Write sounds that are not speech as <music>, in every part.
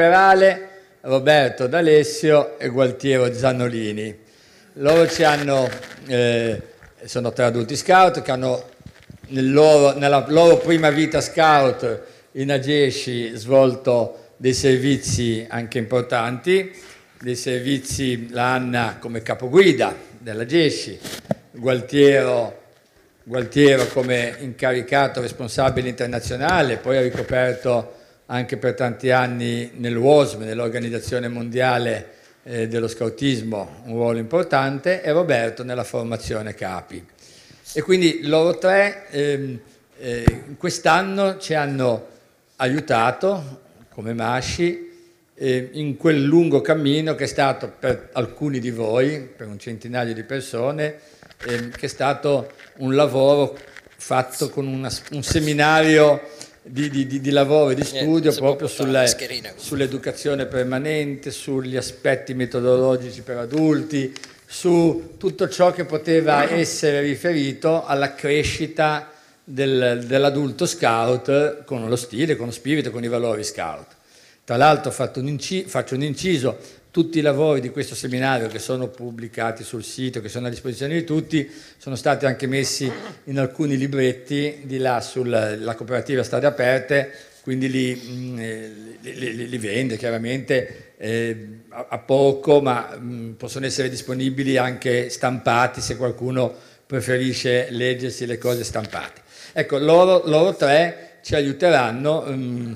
Perale, Roberto D'Alessio e Gualtiero Zanolini. Loro ci hanno, eh, sono tre adulti scout che hanno nel loro, nella loro prima vita scout in Agesci svolto dei servizi anche importanti, dei servizi la Anna come capoguida della Gesci, Gualtiero, Gualtiero come incaricato responsabile internazionale, poi ha ricoperto anche per tanti anni nell'UOSM, nell'Organizzazione Mondiale eh, dello Scautismo, un ruolo importante, e Roberto nella formazione capi. E quindi loro tre ehm, eh, quest'anno ci hanno aiutato, come Masci, eh, in quel lungo cammino che è stato per alcuni di voi, per un centinaio di persone, ehm, che è stato un lavoro fatto con una, un seminario di, di, di, lavoro e di studio Niente, proprio sulle, sull'educazione permanente, sugli aspetti metodologici per adulti, su tutto ciò che poteva essere riferito alla crescita del, dell'adulto scout con lo stile, con lo spirito, con i valori scout. Tra l'altro faccio un inciso, tutti i lavori di questo seminario che sono pubblicati sul sito, che sono a disposizione di tutti, sono stati anche messi in alcuni libretti di là sulla cooperativa Strade Aperte, quindi mm, eh, li, li, li, li vende chiaramente eh, a, a, poco, ma mh, mm, possono essere disponibili anche stampati se qualcuno preferisce leggersi le cose stampate. Ecco, loro, loro tre ci aiuteranno. Mh, mm,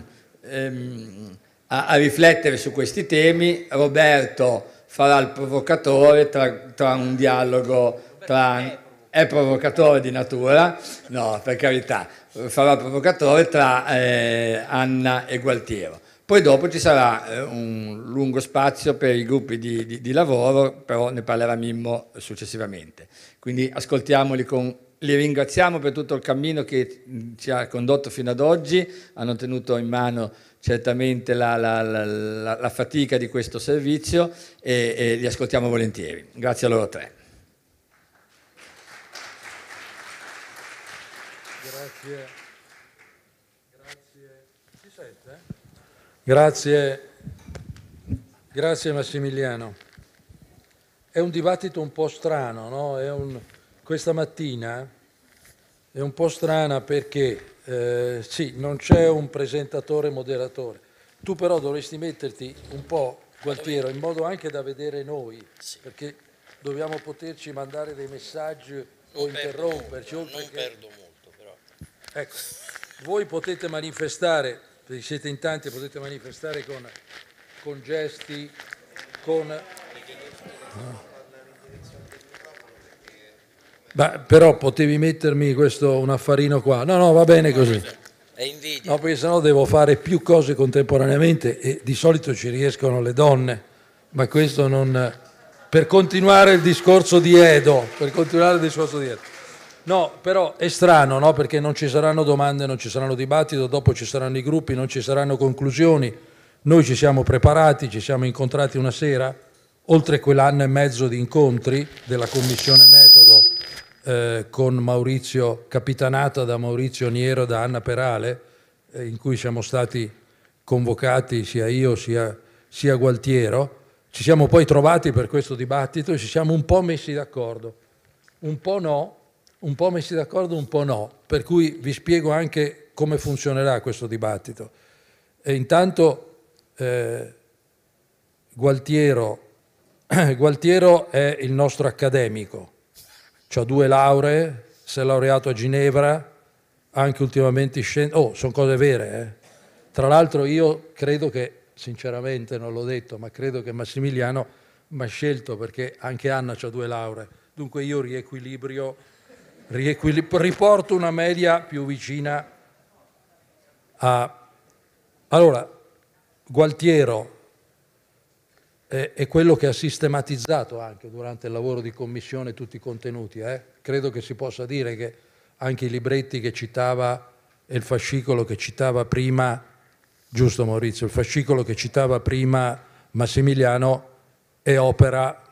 ehm, a, a riflettere su questi temi, Roberto farà il provocatore tra, tra un dialogo tra... È provocatore di natura, no, per carità, farà il provocatore tra eh, Anna e Gualtiero. Poi dopo ci sarà eh, un lungo spazio per i gruppi di, di, di, lavoro, però ne parlerà Mimmo successivamente. Quindi ascoltiamoli con... Li ringraziamo per tutto il cammino che ci ha condotto fino ad oggi, hanno tenuto in mano certamente la, la, la, la, fatica di questo servizio e, e li ascoltiamo volentieri. Grazie a loro tre. Grazie. Grazie. Eh? Grazie. Grazie Massimiliano. È un dibattito un po' strano, no? un... questa mattina è un po' strana perché eh, sì, non c'è un presentatore moderatore. Tu però dovresti metterti un po', Gualtiero, in modo anche da vedere noi, sì. perché dobbiamo poterci mandare dei messaggi non o interromperci. Molto, non che... perdo molto, però. Ecco, voi potete manifestare, se siete in tanti, potete manifestare con, con gesti, con... No. Beh, però potevi mettermi questo, un affarino qua. No, no, va bene così. È invidia. No, perché sennò devo fare più cose contemporaneamente e di solito ci riescono le donne, ma questo non... Per continuare il discorso di Edo, per continuare il discorso di Edo. No, però è strano, no? Perché non ci saranno domande, non ci saranno dibattito, dopo ci saranno i gruppi, non ci saranno conclusioni. Noi ci siamo preparati, ci siamo incontrati una sera, oltre quell'anno e mezzo di incontri della Commissione Metodo eh, con Maurizio, capitanata da Maurizio Niero e da Anna Perale, eh, in cui siamo stati convocati sia io sia, sia Gualtiero. Ci siamo poi trovati per questo dibattito e ci siamo un po' messi d'accordo, un po' no, un po' messi d'accordo, un po' no, per cui vi spiego anche come funzionerà questo dibattito. E intanto eh, Gualtiero, <clears throat> Gualtiero è il nostro accademico, ho due lauree, si è laureato a Ginevra, anche ultimamente scende. oh, sono cose vere. Eh. Tra l'altro io credo che, sinceramente non l'ho detto, ma credo che Massimiliano mi ha scelto perché anche Anna ha due lauree, dunque io riequilibrio, riequilibrio, riporto una media più vicina a... Allora, Gualtiero, è quello che ha sistematizzato anche durante il lavoro di commissione tutti i contenuti. Eh? Credo che si possa dire che anche i libretti che citava e il fascicolo che citava prima, giusto Maurizio, il fascicolo che citava prima Massimiliano è opera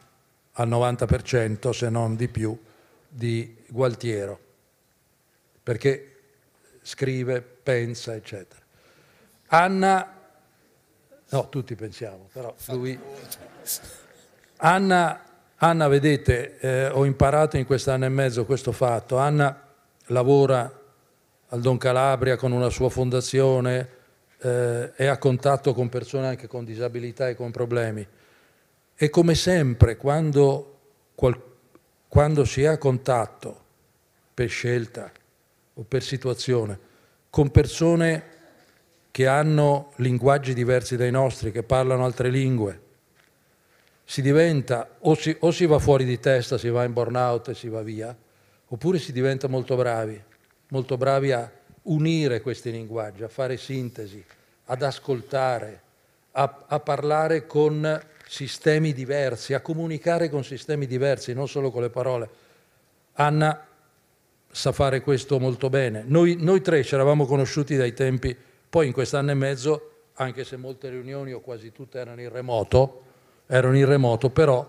al 90% se non di più di Gualtiero, perché scrive, pensa, eccetera. Anna No, tutti pensiamo, però lui... Anna, Anna vedete, eh, ho imparato in quest'anno e mezzo questo fatto. Anna lavora al Don Calabria con una sua fondazione, eh, è a contatto con persone anche con disabilità e con problemi. E come sempre, quando, qual, quando si è a contatto, per scelta o per situazione, con persone che hanno linguaggi diversi dai nostri, che parlano altre lingue. Si diventa, o si, o si va fuori di testa, si va in burnout e si va via, oppure si diventa molto bravi, molto bravi a unire questi linguaggi, a fare sintesi, ad ascoltare, a, a parlare con sistemi diversi, a comunicare con sistemi diversi, non solo con le parole. Anna sa fare questo molto bene. Noi, noi tre ci eravamo conosciuti dai tempi poi in quest'anno e mezzo, anche se molte riunioni o quasi tutte erano in remoto, erano in remoto, però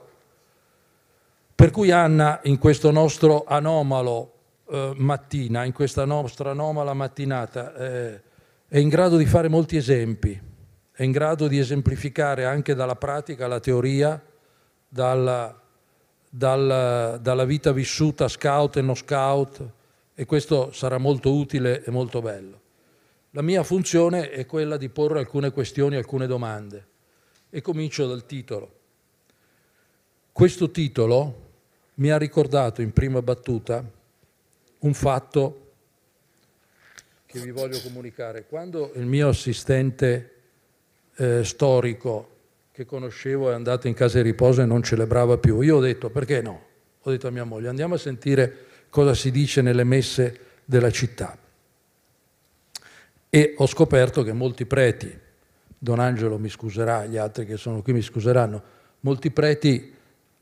per cui Anna in questo nostro anomalo eh, mattina, in questa nostra anomala mattinata, eh, è in grado di fare molti esempi, è in grado di esemplificare anche dalla pratica la teoria, dalla, dal, dalla vita vissuta scout e non scout, e questo sarà molto utile e molto bello. La mia funzione è quella di porre alcune questioni, alcune domande. E comincio dal titolo. Questo titolo mi ha ricordato in prima battuta un fatto che vi voglio comunicare. Quando il mio assistente eh, storico che conoscevo è andato in casa di riposo e non celebrava più, io ho detto perché no? Ho detto a mia moglie andiamo a sentire cosa si dice nelle messe della città e ho scoperto che molti preti, Don Angelo mi scuserà, gli altri che sono qui mi scuseranno, molti preti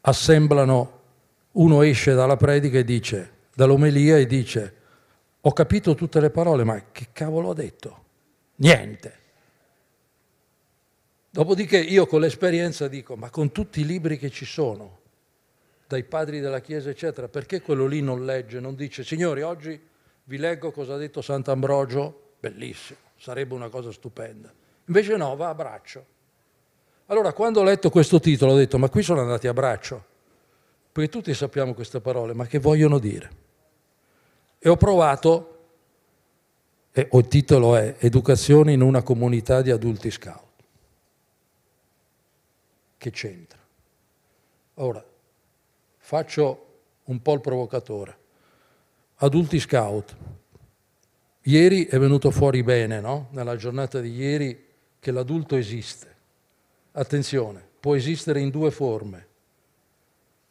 assemblano, uno esce dalla predica e dice, dall'omelia e dice, ho capito tutte le parole, ma che cavolo ha detto? Niente. Dopodiché io con l'esperienza dico, ma con tutti i libri che ci sono, dai padri della Chiesa, eccetera, perché quello lì non legge, non dice, signori, oggi vi leggo cosa ha detto Sant'Ambrogio Bellissimo, sarebbe una cosa stupenda. Invece no, va a braccio. Allora, quando ho letto questo titolo, ho detto, ma qui sono andati a braccio, perché tutti sappiamo queste parole, ma che vogliono dire? E ho provato, e il titolo è Educazione in una comunità di adulti scout. Che c'entra? Ora, faccio un po' il provocatore. Adulti scout, Ieri è venuto fuori bene, no? nella giornata di ieri, che l'adulto esiste. Attenzione, può esistere in due forme.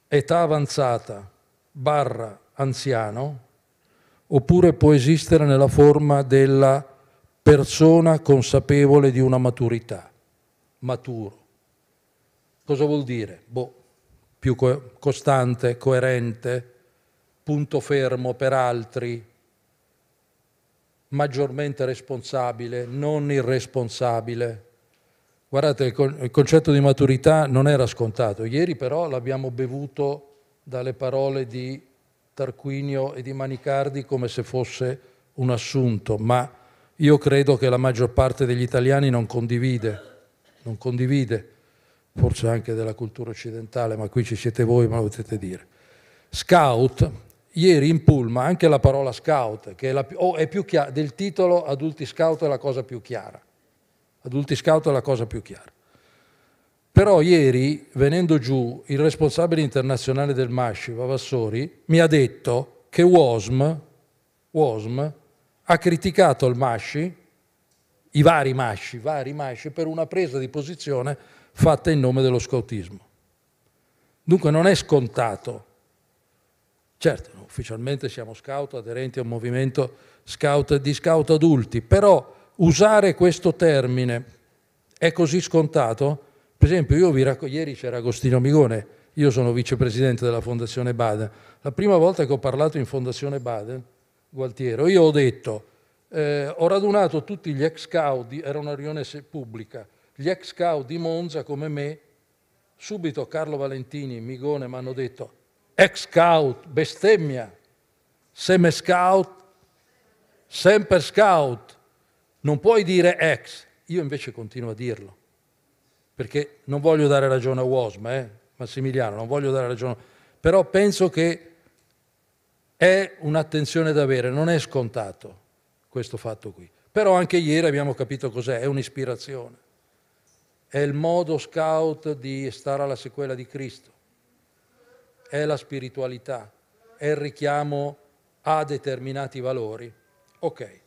Età avanzata barra anziano, oppure può esistere nella forma della persona consapevole di una maturità, maturo. Cosa vuol dire? Boh, più co- costante, coerente, punto fermo per altri, maggiormente responsabile, non irresponsabile. Guardate, il concetto di maturità non era scontato. Ieri però l'abbiamo bevuto dalle parole di Tarquinio e di Manicardi come se fosse un assunto, ma io credo che la maggior parte degli italiani non condivide, non condivide, forse anche della cultura occidentale, ma qui ci siete voi, ma lo potete dire. Scout ieri in Pulma anche la parola scout, che è, la, oh, è più chiara, del titolo adulti scout è la cosa più chiara. Adulti scout è la cosa più chiara. Però ieri, venendo giù, il responsabile internazionale del MASCI, Vavassori, mi ha detto che WOSM, WOSM ha criticato il MASCI, i vari MASCI, vari MASCI, per una presa di posizione fatta in nome dello scautismo. Dunque non è scontato Certo, ufficialmente siamo scout aderenti a un movimento scout, di scout adulti, però usare questo termine è così scontato? Per esempio, io vi ieri c'era Agostino Migone, io sono vicepresidente della Fondazione Baden. La prima volta che ho parlato in Fondazione Baden, Gualtiero, io ho detto, eh, ho radunato tutti gli ex scout, era una riunione pubblica, gli ex scout di Monza come me, subito Carlo Valentini, Migone mi hanno detto ex scout, bestemmia, seme scout, sempre scout. Non puoi dire ex, io invece continuo a dirlo, perché non voglio dare ragione a Wasma, eh? Massimiliano, non voglio dare ragione, però penso che è un'attenzione da avere, non è scontato questo fatto qui. Però anche ieri abbiamo capito cos'è, è un'ispirazione, è il modo scout di stare alla sequela di Cristo è la spiritualità, è il richiamo a determinati valori. Ok,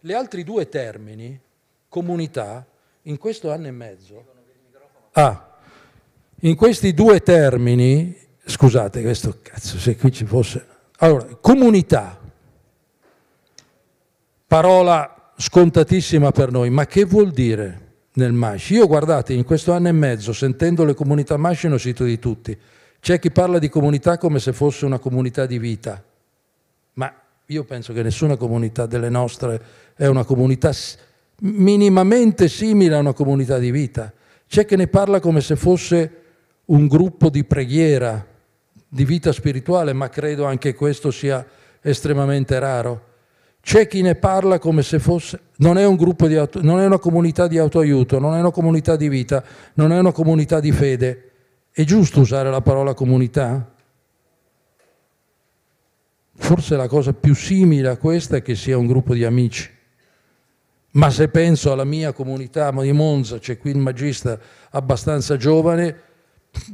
le altri due termini, comunità, in questo anno e mezzo... Ah, in questi due termini, scusate questo cazzo, se qui ci fosse... Allora, comunità, parola scontatissima per noi, ma che vuol dire nel MASCI? Io guardate, in questo anno e mezzo, sentendo le comunità MASCI, ne ho sentito di tutti. C'è chi parla di comunità come se fosse una comunità di vita, ma io penso che nessuna comunità delle nostre è una comunità minimamente simile a una comunità di vita. C'è chi ne parla come se fosse un gruppo di preghiera, di vita spirituale, ma credo anche questo sia estremamente raro. C'è chi ne parla come se fosse... Non è, un gruppo di auto, non è una comunità di autoaiuto, non è una comunità di vita, non è una comunità di fede, è giusto usare la parola comunità? Forse la cosa più simile a questa è che sia un gruppo di amici. Ma se penso alla mia comunità di Monza, c'è qui il magista abbastanza giovane,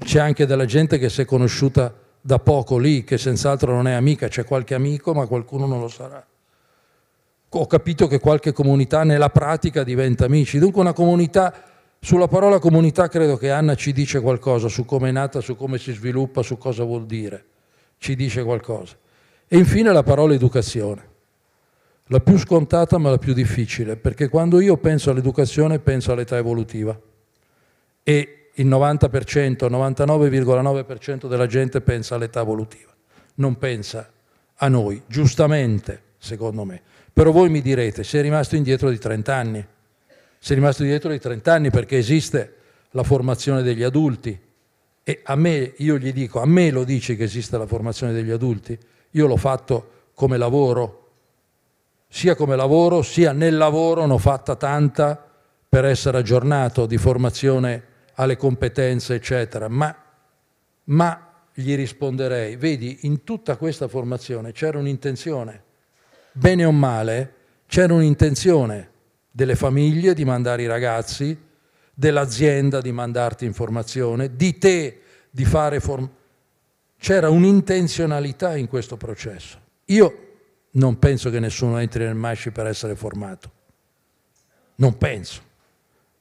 c'è anche della gente che si è conosciuta da poco lì, che senz'altro non è amica, c'è qualche amico, ma qualcuno non lo sarà. Ho capito che qualche comunità nella pratica diventa amici, dunque una comunità sulla parola comunità credo che Anna ci dice qualcosa su come è nata, su come si sviluppa, su cosa vuol dire. Ci dice qualcosa. E infine la parola educazione. La più scontata ma la più difficile, perché quando io penso all'educazione penso all'età evolutiva. E il 90%, 99,9% della gente pensa all'età evolutiva, non pensa a noi, giustamente, secondo me. Però voi mi direte, sei rimasto indietro di 30 anni sei rimasto dietro ai 30 anni perché esiste la formazione degli adulti e a me, io gli dico, a me lo dici che esiste la formazione degli adulti, io l'ho fatto come lavoro, sia come lavoro sia nel lavoro ne ho fatta tanta per essere aggiornato di formazione alle competenze eccetera, ma, ma gli risponderei, vedi, in tutta questa formazione c'era un'intenzione, bene o male, c'era un'intenzione delle famiglie di mandare i ragazzi, dell'azienda di mandarti informazione, di te di fare formazione. C'era un'intenzionalità in questo processo. Io non penso che nessuno entri nel MASCI per essere formato. Non penso.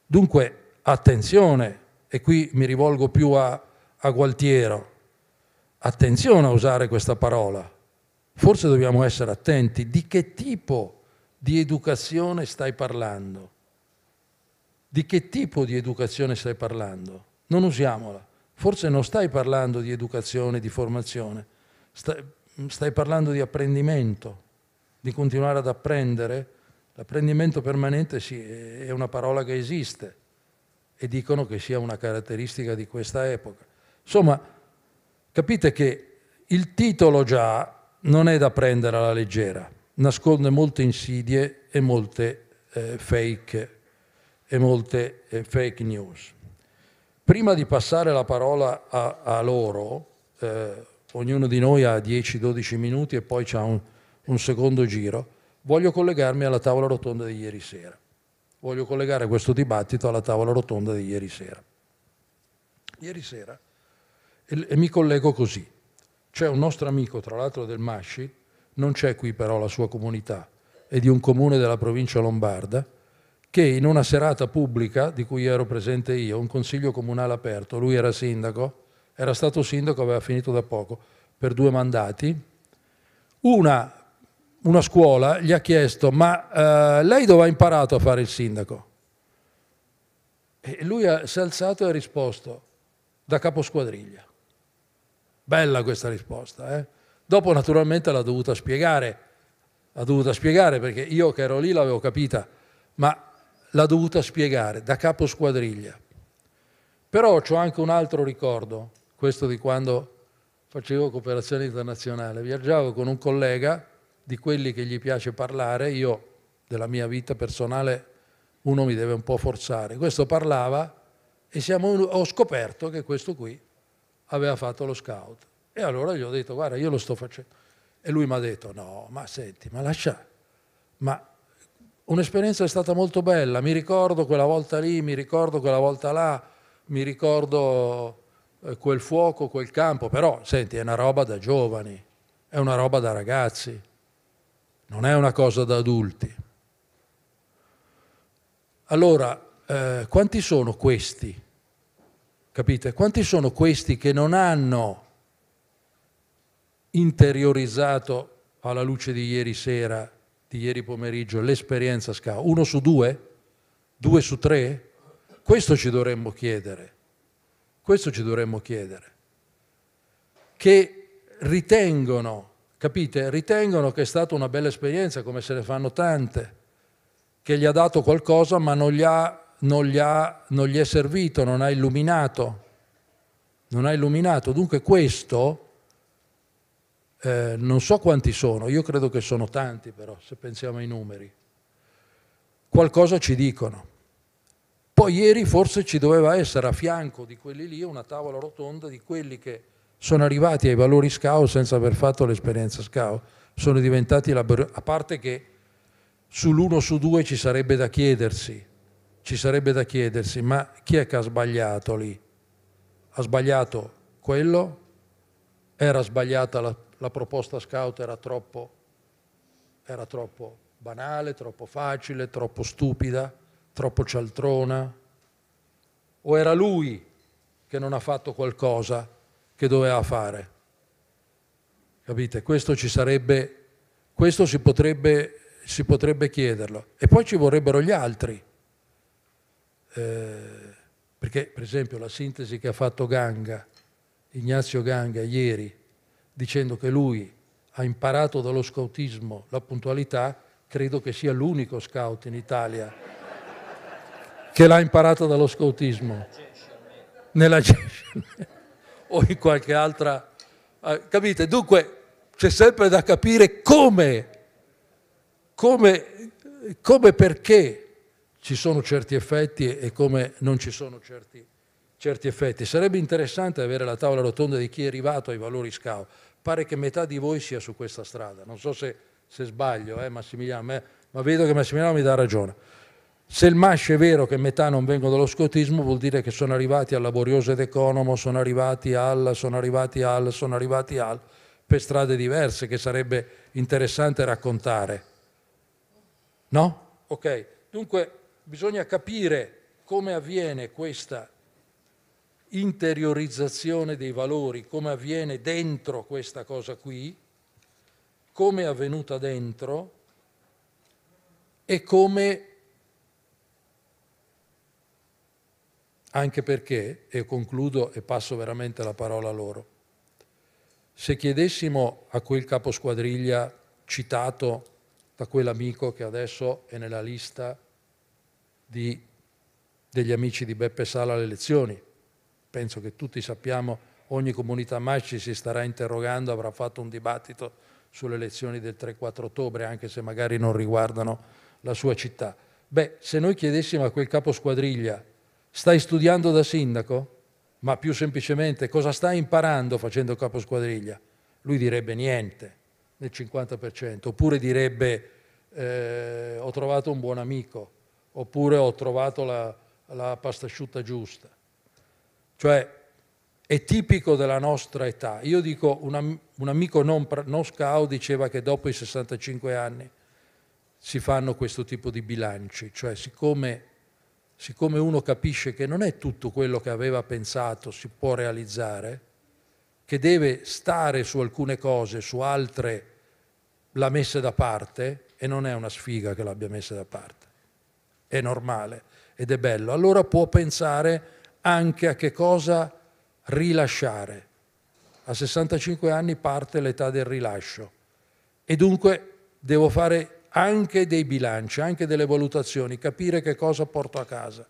Dunque, attenzione, e qui mi rivolgo più a, a Gualtiero, attenzione a usare questa parola. Forse dobbiamo essere attenti di che tipo di di educazione stai parlando? Di che tipo di educazione stai parlando? Non usiamola. Forse non stai parlando di educazione, di formazione, stai, stai parlando di apprendimento, di continuare ad apprendere. L'apprendimento permanente sì, è una parola che esiste e dicono che sia una caratteristica di questa epoca. Insomma, capite che il titolo già non è da prendere alla leggera nasconde molte insidie e molte eh, fake e molte eh, fake news. Prima di passare la parola a, a loro, eh, ognuno di noi ha 10-12 minuti e poi c'è un, un secondo giro, voglio collegarmi alla tavola rotonda di ieri sera. Voglio collegare questo dibattito alla tavola rotonda di ieri sera. Ieri sera, e, e mi collego così, c'è un nostro amico, tra l'altro del Masci, non c'è qui però la sua comunità, è di un comune della provincia lombarda che in una serata pubblica di cui ero presente io, un consiglio comunale aperto, lui era sindaco, era stato sindaco, aveva finito da poco, per due mandati, una, una scuola gli ha chiesto ma eh, lei dove ha imparato a fare il sindaco? E lui si è alzato e ha risposto da caposquadriglia. Bella questa risposta, eh? Dopo naturalmente l'ha dovuta spiegare, l'ha dovuta spiegare perché io che ero lì l'avevo capita, ma l'ha dovuta spiegare da capo squadriglia. Però ho anche un altro ricordo, questo di quando facevo cooperazione internazionale, viaggiavo con un collega di quelli che gli piace parlare, io della mia vita personale uno mi deve un po' forzare, questo parlava e siamo, ho scoperto che questo qui aveva fatto lo scout. E allora gli ho detto, guarda, io lo sto facendo. E lui mi ha detto, no, ma senti, ma lascia. Ma un'esperienza è stata molto bella, mi ricordo quella volta lì, mi ricordo quella volta là, mi ricordo eh, quel fuoco, quel campo, però senti, è una roba da giovani, è una roba da ragazzi, non è una cosa da adulti. Allora, eh, quanti sono questi? Capite? Quanti sono questi che non hanno interiorizzato alla luce di ieri sera, di ieri pomeriggio, l'esperienza SCAO? Uno su due? Due su tre? Questo ci dovremmo chiedere. Questo ci dovremmo chiedere. Che ritengono, capite, ritengono che è stata una bella esperienza, come se ne fanno tante, che gli ha dato qualcosa ma non gli, ha, non gli, ha, non gli è servito, non ha illuminato. Non ha illuminato. Dunque questo eh, non so quanti sono, io credo che sono tanti però, se pensiamo ai numeri. Qualcosa ci dicono. Poi ieri forse ci doveva essere a fianco di quelli lì una tavola rotonda di quelli che sono arrivati ai valori SCAO senza aver fatto l'esperienza SCAO, sono diventati, a parte che sull'uno su due ci sarebbe da chiedersi, ci sarebbe da chiedersi, ma chi è che ha sbagliato lì? Ha sbagliato quello? Era sbagliata la la proposta scout era troppo, era troppo banale, troppo facile, troppo stupida, troppo cialtrona? O era lui che non ha fatto qualcosa che doveva fare? Capite? Questo ci sarebbe, questo si potrebbe, si potrebbe chiederlo. E poi ci vorrebbero gli altri. Eh, perché per esempio la sintesi che ha fatto Ganga, Ignazio Ganga ieri, dicendo che lui ha imparato dallo scautismo la puntualità, credo che sia l'unico scout in Italia che l'ha imparata dallo scautismo. Nella Genshamè. <laughs> o in qualche altra... Eh, capite? Dunque c'è sempre da capire come, come, come perché ci sono certi effetti e come non ci sono certi effetti certi effetti. Sarebbe interessante avere la tavola rotonda di chi è arrivato ai valori SCAO. Pare che metà di voi sia su questa strada. Non so se, se sbaglio, eh, Massimiliano, eh, ma vedo che Massimiliano mi dà ragione. Se il MASH è vero che metà non vengono dallo scotismo, vuol dire che sono arrivati al laborioso ed economo, sono arrivati al, sono arrivati al, sono arrivati al, per strade diverse che sarebbe interessante raccontare. No? Ok, dunque bisogna capire come avviene questa interiorizzazione dei valori, come avviene dentro questa cosa qui, come è avvenuta dentro e come, anche perché, e concludo e passo veramente la parola a loro, se chiedessimo a quel caposquadriglia citato da quell'amico che adesso è nella lista di, degli amici di Beppe Sala alle elezioni, penso che tutti sappiamo, ogni comunità masci si starà interrogando, avrà fatto un dibattito sulle elezioni del 3-4 ottobre, anche se magari non riguardano la sua città. Beh, se noi chiedessimo a quel capo squadriglia, stai studiando da sindaco? Ma più semplicemente, cosa stai imparando facendo capo squadriglia? Lui direbbe niente, nel 50%, oppure direbbe eh, ho trovato un buon amico, oppure ho trovato la, la pasta asciutta giusta. Cioè è tipico della nostra età. Io dico, un, un amico non, non scao diceva che dopo i 65 anni si fanno questo tipo di bilanci, cioè siccome, siccome uno capisce che non è tutto quello che aveva pensato si può realizzare, che deve stare su alcune cose, su altre l'ha messa da parte e non è una sfiga che l'abbia messa da parte. È normale ed è bello. Allora può pensare anche a che cosa rilasciare. A 65 anni parte l'età del rilascio e dunque devo fare anche dei bilanci, anche delle valutazioni, capire che cosa porto a casa,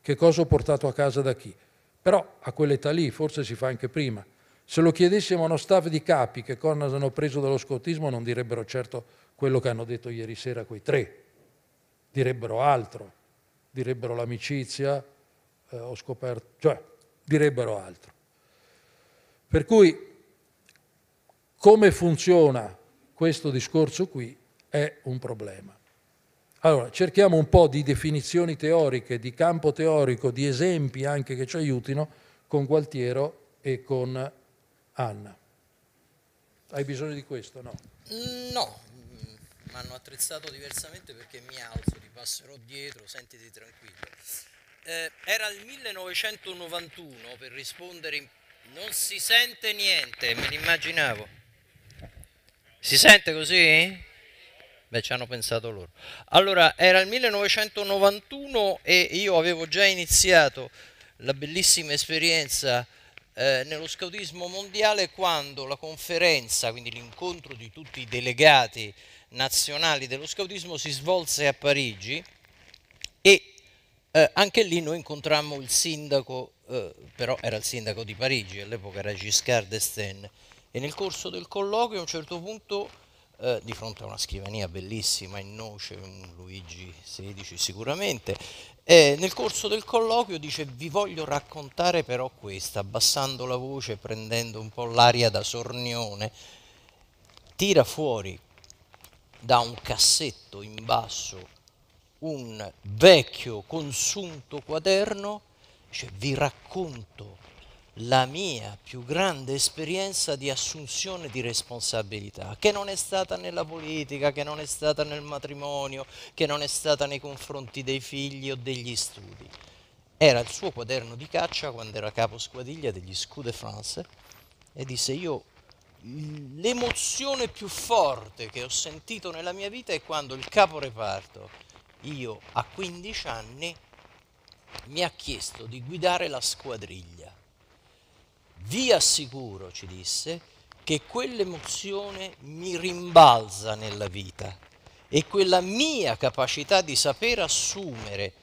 che cosa ho portato a casa da chi. Però a quell'età lì forse si fa anche prima. Se lo chiedessimo a uno staff di capi che cosa hanno preso dallo scottismo non direbbero certo quello che hanno detto ieri sera quei tre, direbbero altro, direbbero l'amicizia, eh, ho scoperto, cioè direbbero altro. Per cui come funziona questo discorso qui è un problema. Allora, cerchiamo un po' di definizioni teoriche, di campo teorico, di esempi anche che ci aiutino con Gualtiero e con Anna. Hai bisogno di questo, no? No, mi mm, hanno attrezzato diversamente perché mi alzo, ti passerò dietro, sentiti tranquillo eh, era il 1991 per rispondere, in... non si sente niente, me l'immaginavo. Si sente così? Beh, ci hanno pensato loro. Allora, era il 1991 e io avevo già iniziato la bellissima esperienza eh, nello scautismo mondiale quando la conferenza, quindi l'incontro di tutti i delegati nazionali dello scautismo si svolse a Parigi eh, anche lì noi incontrammo il sindaco, eh, però era il sindaco di Parigi, all'epoca era Giscard d'Estaing, e nel corso del colloquio a un certo punto, eh, di fronte a una scrivania bellissima in noce, un Luigi XVI sicuramente, eh, nel corso del colloquio dice vi voglio raccontare però questa, abbassando la voce, prendendo un po' l'aria da sornione, tira fuori da un cassetto in basso un vecchio consunto quaderno, cioè, vi racconto la mia più grande esperienza di assunzione di responsabilità, che non è stata nella politica, che non è stata nel matrimonio, che non è stata nei confronti dei figli o degli studi. Era il suo quaderno di caccia quando era capo squadiglia degli Scu de France e disse io l'emozione più forte che ho sentito nella mia vita è quando il capo reparto io a 15 anni, mi ha chiesto di guidare la squadriglia. Vi assicuro, ci disse, che quell'emozione mi rimbalza nella vita e quella mia capacità di saper assumere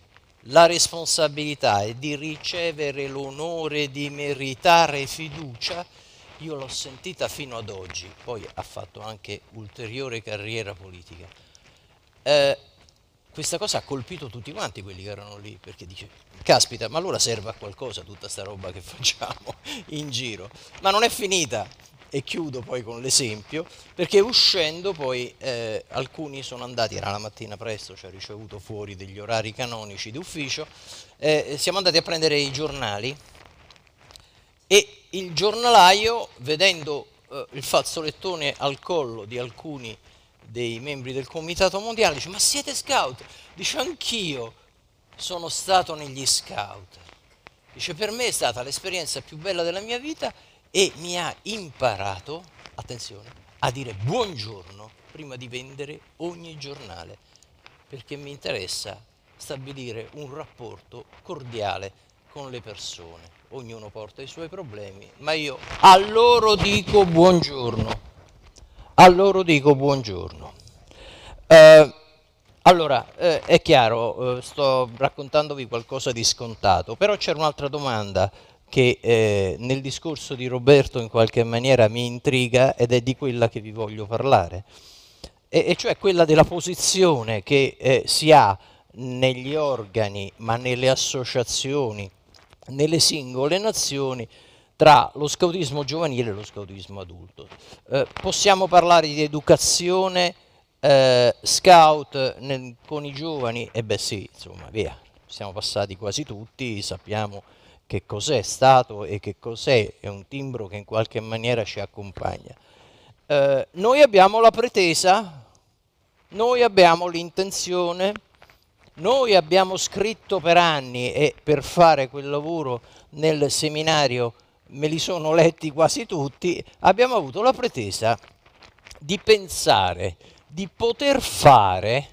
la responsabilità e di ricevere l'onore di meritare fiducia, io l'ho sentita fino ad oggi, poi ha fatto anche ulteriore carriera politica. Eh, questa cosa ha colpito tutti quanti quelli che erano lì, perché dice, caspita, ma allora serve a qualcosa tutta sta roba che <laughs> facciamo in giro. Ma non è finita, e chiudo poi con l'esempio, perché uscendo poi eh, alcuni sono andati, era la mattina presto, ci cioè ha ricevuto fuori degli orari canonici d'ufficio, eh, siamo andati a prendere i giornali e il giornalaio, vedendo eh, il fazzolettone al collo di alcuni dei membri del Comitato Mondiale, dice ma siete scout? Dice anch'io sono stato negli scout. Dice per me è stata l'esperienza più bella della mia vita e mi ha imparato, attenzione, a dire buongiorno prima di vendere ogni giornale, perché mi interessa stabilire un rapporto cordiale con le persone. Ognuno porta i suoi problemi, ma io a loro dico buongiorno a loro dico buongiorno. Eh, allora, eh, è chiaro, eh, sto raccontandovi qualcosa di scontato, però c'era un'altra domanda che eh, nel discorso di Roberto in qualche maniera mi intriga ed è di quella che vi voglio parlare, e, e cioè quella della posizione che eh, si ha negli organi, ma nelle associazioni, nelle singole nazioni, tra lo scautismo giovanile e lo scautismo adulto. Eh, possiamo parlare di educazione eh, scout nel, con i giovani? E eh beh sì, insomma, via, siamo passati quasi tutti, sappiamo che cos'è stato e che cos'è, è un timbro che in qualche maniera ci accompagna. Eh, noi abbiamo la pretesa, noi abbiamo l'intenzione, noi abbiamo scritto per anni e per fare quel lavoro nel seminario me li sono letti quasi tutti, abbiamo avuto la pretesa di pensare, di poter fare,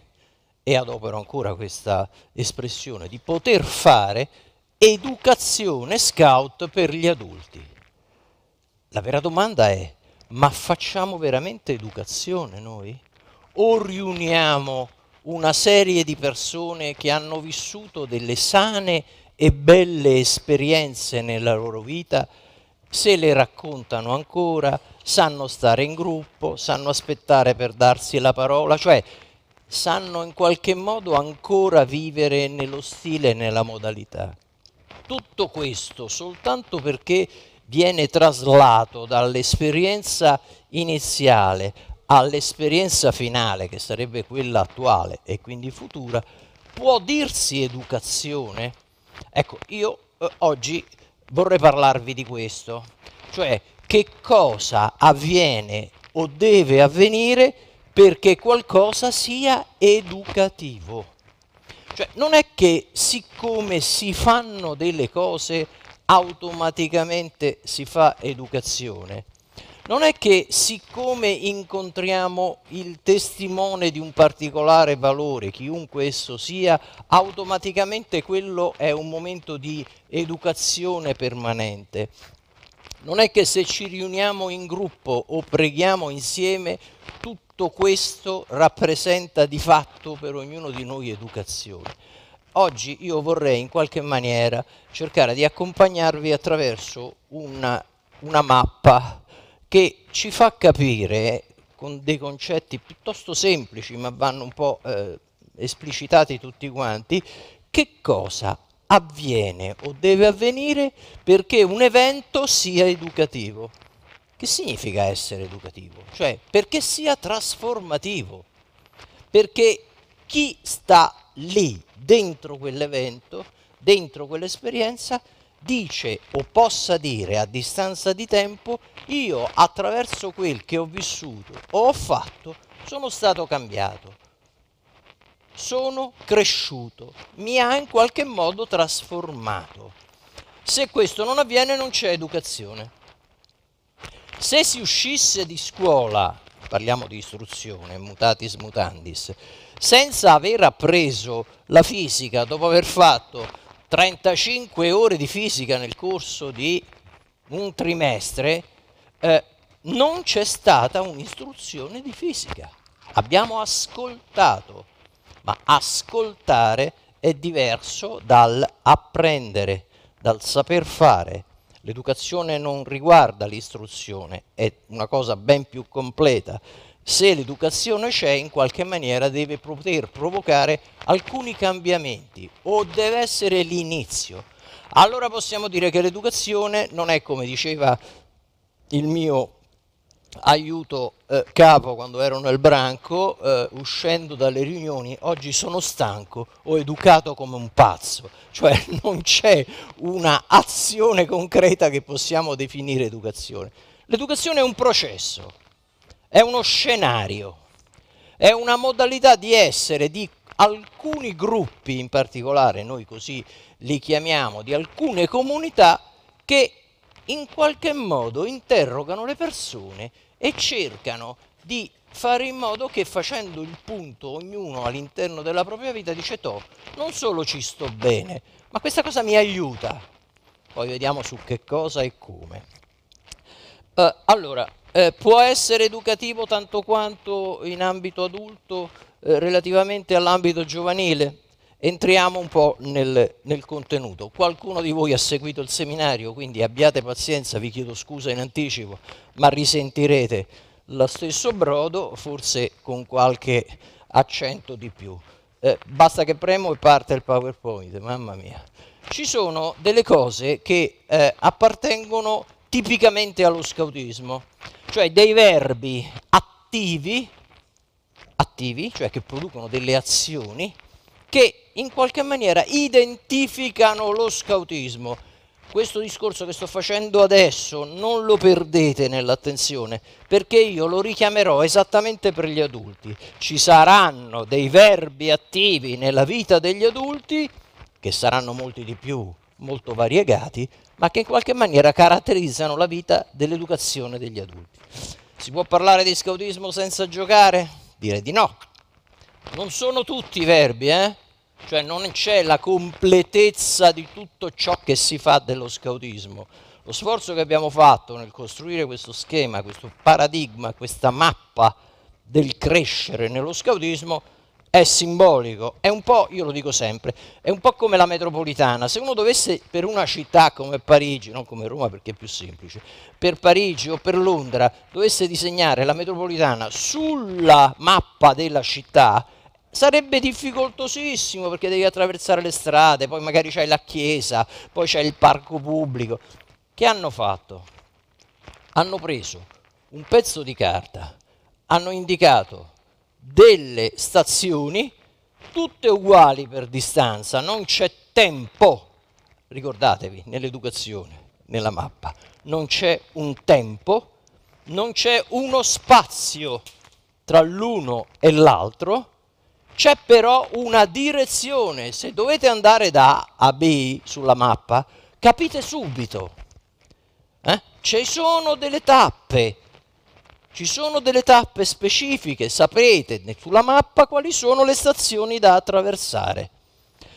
e adopero ancora questa espressione, di poter fare educazione scout per gli adulti. La vera domanda è, ma facciamo veramente educazione noi? O riuniamo una serie di persone che hanno vissuto delle sane e belle esperienze nella loro vita se le raccontano ancora, sanno stare in gruppo, sanno aspettare per darsi la parola, cioè sanno in qualche modo ancora vivere nello stile e nella modalità. Tutto questo soltanto perché viene traslato dall'esperienza iniziale all'esperienza finale, che sarebbe quella attuale e quindi futura, può dirsi educazione? Ecco, io eh, oggi vorrei parlarvi di questo, cioè che cosa avviene o deve avvenire perché qualcosa sia educativo. Cioè non è che siccome si fanno delle cose automaticamente si fa educazione, non è che siccome incontriamo il testimone di un particolare valore, chiunque esso sia, automaticamente quello è un momento di educazione permanente. Non è che se ci riuniamo in gruppo o preghiamo insieme, tutto questo rappresenta di fatto per ognuno di noi educazione. Oggi io vorrei in qualche maniera cercare di accompagnarvi attraverso una, una mappa che ci fa capire eh, con dei concetti piuttosto semplici, ma vanno un po' eh, esplicitati tutti quanti, che cosa avviene o deve avvenire perché un evento sia educativo. Che significa essere educativo? Cioè perché sia trasformativo, perché chi sta lì dentro quell'evento, dentro quell'esperienza, dice o possa dire a distanza di tempo io attraverso quel che ho vissuto o ho fatto sono stato cambiato, sono cresciuto, mi ha in qualche modo trasformato. Se questo non avviene non c'è educazione. Se si uscisse di scuola, parliamo di istruzione, mutatis mutandis, senza aver appreso la fisica dopo aver fatto 35 ore di fisica nel corso di un trimestre, eh, non c'è stata un'istruzione di fisica. Abbiamo ascoltato, ma ascoltare è diverso dal apprendere, dal saper fare. L'educazione non riguarda l'istruzione, è una cosa ben più completa se l'educazione c'è in qualche maniera deve poter provocare alcuni cambiamenti o deve essere l'inizio. Allora possiamo dire che l'educazione non è come diceva il mio aiuto eh, capo quando ero nel branco, eh, uscendo dalle riunioni, oggi sono stanco, ho educato come un pazzo, cioè <laughs> non c'è una azione concreta che possiamo definire educazione. L'educazione è un processo, è uno scenario, è una modalità di essere di alcuni gruppi in particolare, noi così li chiamiamo, di alcune comunità che in qualche modo interrogano le persone e cercano di fare in modo che facendo il punto ognuno all'interno della propria vita dice to, non solo ci sto bene, ma questa cosa mi aiuta. Poi vediamo su che cosa e come. Uh, allora, eh, può essere educativo tanto quanto in ambito adulto eh, relativamente all'ambito giovanile? Entriamo un po' nel, nel, contenuto. Qualcuno di voi ha seguito il seminario, quindi abbiate pazienza, vi chiedo scusa in anticipo, ma risentirete lo stesso brodo, forse con qualche accento di più. Eh, basta che premo e parte il PowerPoint, mamma mia. Ci sono delle cose che eh, appartengono tipicamente allo scautismo cioè dei verbi attivi, attivi, cioè che producono delle azioni, che in qualche maniera identificano lo scautismo. Questo discorso che sto facendo adesso non lo perdete nell'attenzione, perché io lo richiamerò esattamente per gli adulti. Ci saranno dei verbi attivi nella vita degli adulti, che saranno molti di più, molto variegati, ma che in qualche maniera caratterizzano la vita dell'educazione degli adulti. Si può parlare di scautismo senza giocare? Direi di no. Non sono tutti i verbi, eh? cioè non c'è la completezza di tutto ciò che si fa dello scautismo. Lo sforzo che abbiamo fatto nel costruire questo schema, questo paradigma, questa mappa del crescere nello scautismo è simbolico, è un po', io lo dico sempre, è un po' come la metropolitana, se uno dovesse per una città come Parigi, non come Roma perché è più semplice, per Parigi o per Londra dovesse disegnare la metropolitana sulla mappa della città, sarebbe difficoltosissimo perché devi attraversare le strade, poi magari c'è la chiesa, poi c'è il parco pubblico. Che hanno fatto? Hanno preso un pezzo di carta, hanno indicato delle stazioni tutte uguali per distanza, non c'è tempo, ricordatevi, nell'educazione, nella mappa, non c'è un tempo, non c'è uno spazio tra l'uno e l'altro, c'è però una direzione, se dovete andare da A a B sulla mappa, capite subito, eh? ci sono delle tappe, ci sono delle tappe specifiche, saprete sulla mappa quali sono le stazioni da attraversare.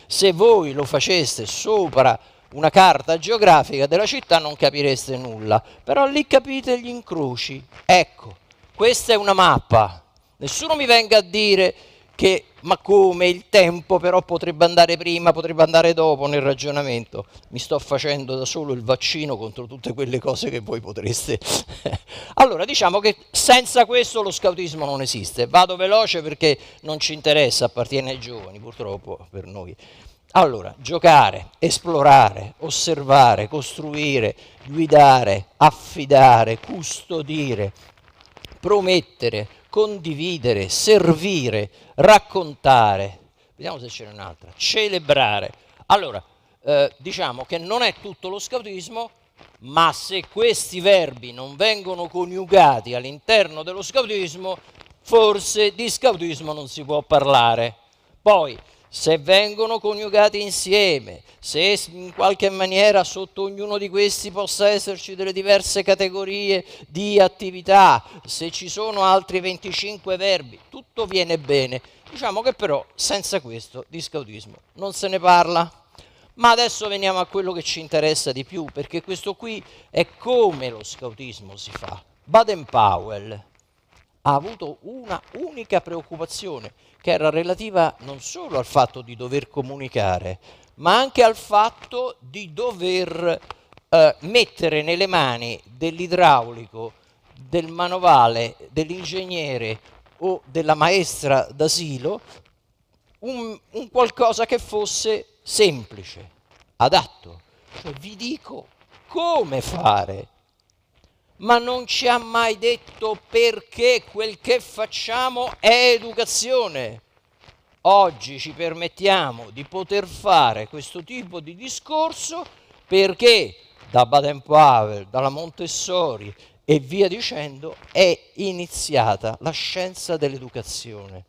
Se voi lo faceste sopra una carta geografica della città non capireste nulla, però lì capite gli incroci. Ecco, questa è una mappa. Nessuno mi venga a dire che ma come il tempo però potrebbe andare prima, potrebbe andare dopo nel ragionamento. Mi sto facendo da solo il vaccino contro tutte quelle cose che voi potreste. <laughs> allora diciamo che senza questo lo scautismo non esiste. Vado veloce perché non ci interessa, appartiene ai giovani purtroppo per noi. Allora, giocare, esplorare, osservare, costruire, guidare, affidare, custodire, promettere, condividere, servire, raccontare. Vediamo se c'è un'altra. Celebrare. Allora, eh, diciamo che non è tutto lo scautismo, ma se questi verbi non vengono coniugati all'interno dello scautismo, forse di scautismo non si può parlare. Poi, se vengono coniugati insieme, se in qualche maniera sotto ognuno di questi possa esserci delle diverse categorie di attività, se ci sono altri 25 verbi, tutto viene bene. Diciamo che però senza questo di scautismo non se ne parla. Ma adesso veniamo a quello che ci interessa di più, perché questo qui è come lo scautismo si fa. Baden Powell ha avuto una unica preoccupazione che era relativa non solo al fatto di dover comunicare, ma anche al fatto di dover eh, mettere nelle mani dell'idraulico, del manovale, dell'ingegnere o della maestra d'asilo un, un qualcosa che fosse semplice, adatto. Cioè vi dico come fare ma non ci ha mai detto perché quel che facciamo è educazione. Oggi ci permettiamo di poter fare questo tipo di discorso perché da Baden-Powell, dalla Montessori e via dicendo è iniziata la scienza dell'educazione,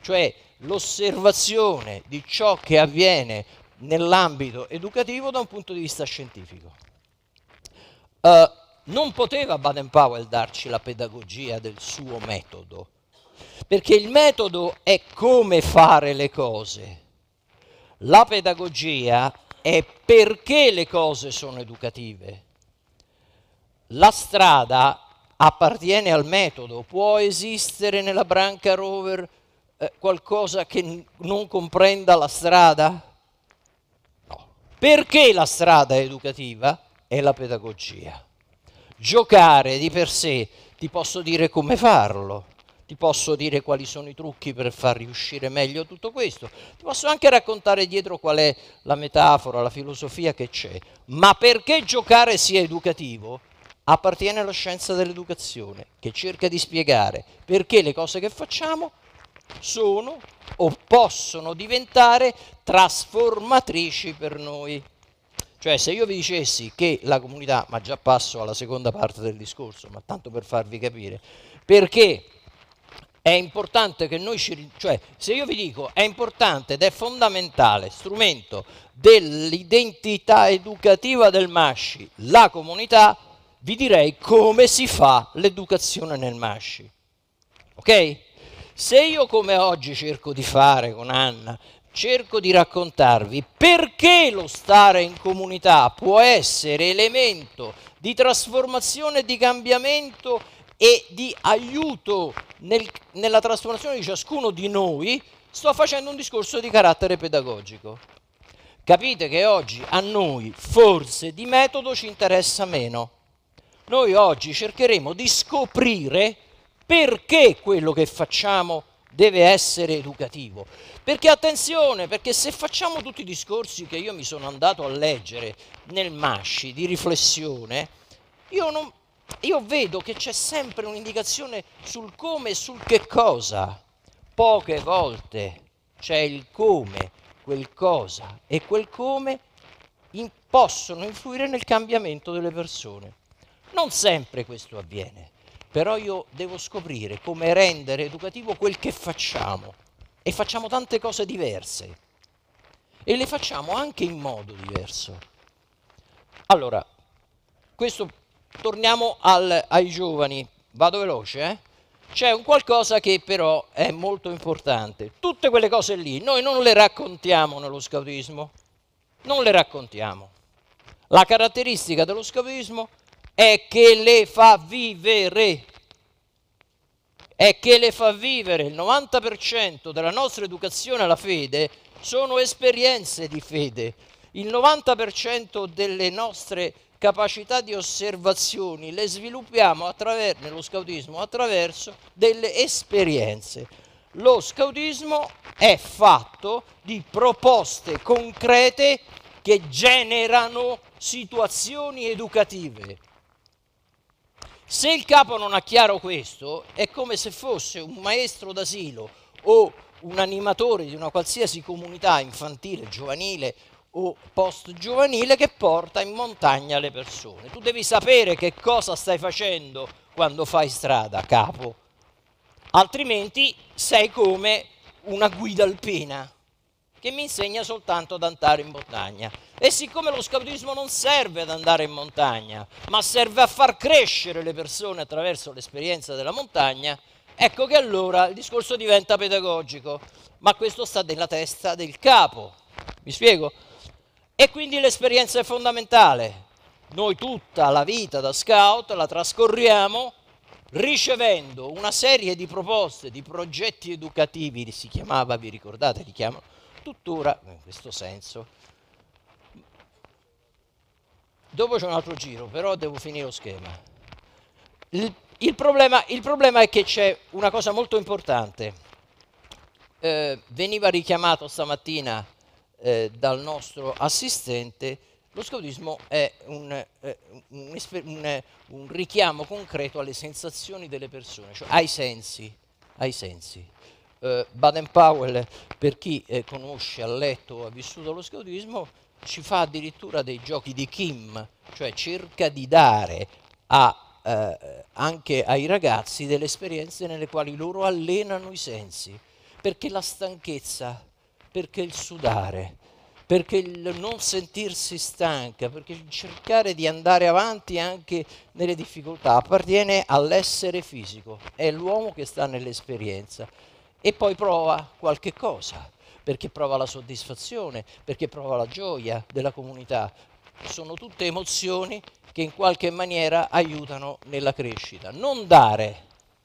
cioè l'osservazione di ciò che avviene nell'ambito educativo da un punto di vista scientifico. Uh, non poteva Baden Powell darci la pedagogia del suo metodo, perché il metodo è come fare le cose. La pedagogia è perché le cose sono educative. La strada appartiene al metodo, può esistere nella branca rover eh, qualcosa che non comprenda la strada? No. Perché la strada è educativa? È la pedagogia. Giocare di per sé, ti posso dire come farlo, ti posso dire quali sono i trucchi per far riuscire meglio tutto questo, ti posso anche raccontare dietro qual è la metafora, la filosofia che c'è, ma perché giocare sia educativo appartiene alla scienza dell'educazione che cerca di spiegare perché le cose che facciamo sono o possono diventare trasformatrici per noi. Cioè se io vi dicessi che la comunità, ma già passo alla seconda parte del discorso, ma tanto per farvi capire, perché è importante che noi ci... cioè se io vi dico è importante ed è fondamentale strumento dell'identità educativa del Masci, la comunità, vi direi come si fa l'educazione nel Masci. Ok? Se io come oggi cerco di fare con Anna cerco di raccontarvi perché lo stare in comunità può essere elemento di trasformazione, di cambiamento e di aiuto nel, nella trasformazione di ciascuno di noi, sto facendo un discorso di carattere pedagogico. Capite che oggi a noi forse di metodo ci interessa meno. Noi oggi cercheremo di scoprire perché quello che facciamo deve essere educativo. Perché attenzione, perché se facciamo tutti i discorsi che io mi sono andato a leggere nel Masci di riflessione, io, non, io vedo che c'è sempre un'indicazione sul come e sul che cosa. Poche volte c'è il come, quel cosa e quel come in, possono influire nel cambiamento delle persone. Non sempre questo avviene, però io devo scoprire come rendere educativo quel che facciamo e facciamo tante cose diverse e le facciamo anche in modo diverso. Allora, questo, torniamo al, ai giovani, vado veloce, eh? C'è un qualcosa che però è molto importante. Tutte quelle cose lì noi non le raccontiamo nello scautismo, non le raccontiamo. La caratteristica dello scautismo è che le fa vivere è che le fa vivere il 90% della nostra educazione alla fede sono esperienze di fede. Il 90% delle nostre capacità di osservazioni le sviluppiamo attraver- nello scautismo attraverso delle esperienze. Lo scautismo è fatto di proposte concrete che generano situazioni educative. Se il capo non ha chiaro questo, è come se fosse un maestro d'asilo o un animatore di una qualsiasi comunità infantile, giovanile o post giovanile che porta in montagna le persone. Tu devi sapere che cosa stai facendo quando fai strada, capo, altrimenti sei come una guida alpina che mi insegna soltanto ad andare in montagna. E siccome lo scautismo non serve ad andare in montagna, ma serve a far crescere le persone attraverso l'esperienza della montagna, ecco che allora il discorso diventa pedagogico, ma questo sta nella testa del capo. Mi spiego? E quindi l'esperienza è fondamentale. Noi tutta la vita da scout la trascorriamo ricevendo una serie di proposte, di progetti educativi, si chiamava, vi ricordate, li chiamano, tuttora in questo senso. Dopo c'è un altro giro, però devo finire lo schema. Il, il, problema, il problema, è che c'è una cosa molto importante. Eh, veniva richiamato stamattina eh, dal nostro assistente, lo scoutismo è un, eh, un, un, un, richiamo concreto alle sensazioni delle persone, cioè ai sensi. Ai sensi eh, Baden Powell, per chi eh, conosce, ha letto o ha vissuto lo scoutismo, ci fa addirittura dei giochi di Kim, cioè cerca di dare a, eh, anche ai ragazzi delle esperienze nelle quali loro allenano i sensi, perché la stanchezza, perché il sudare, perché il non sentirsi stanca, perché il cercare di andare avanti anche nelle difficoltà appartiene all'essere fisico, è l'uomo che sta nell'esperienza e poi prova qualche cosa, perché prova la soddisfazione, perché prova la gioia della comunità. Sono tutte emozioni che in qualche maniera aiutano nella crescita. Non dare,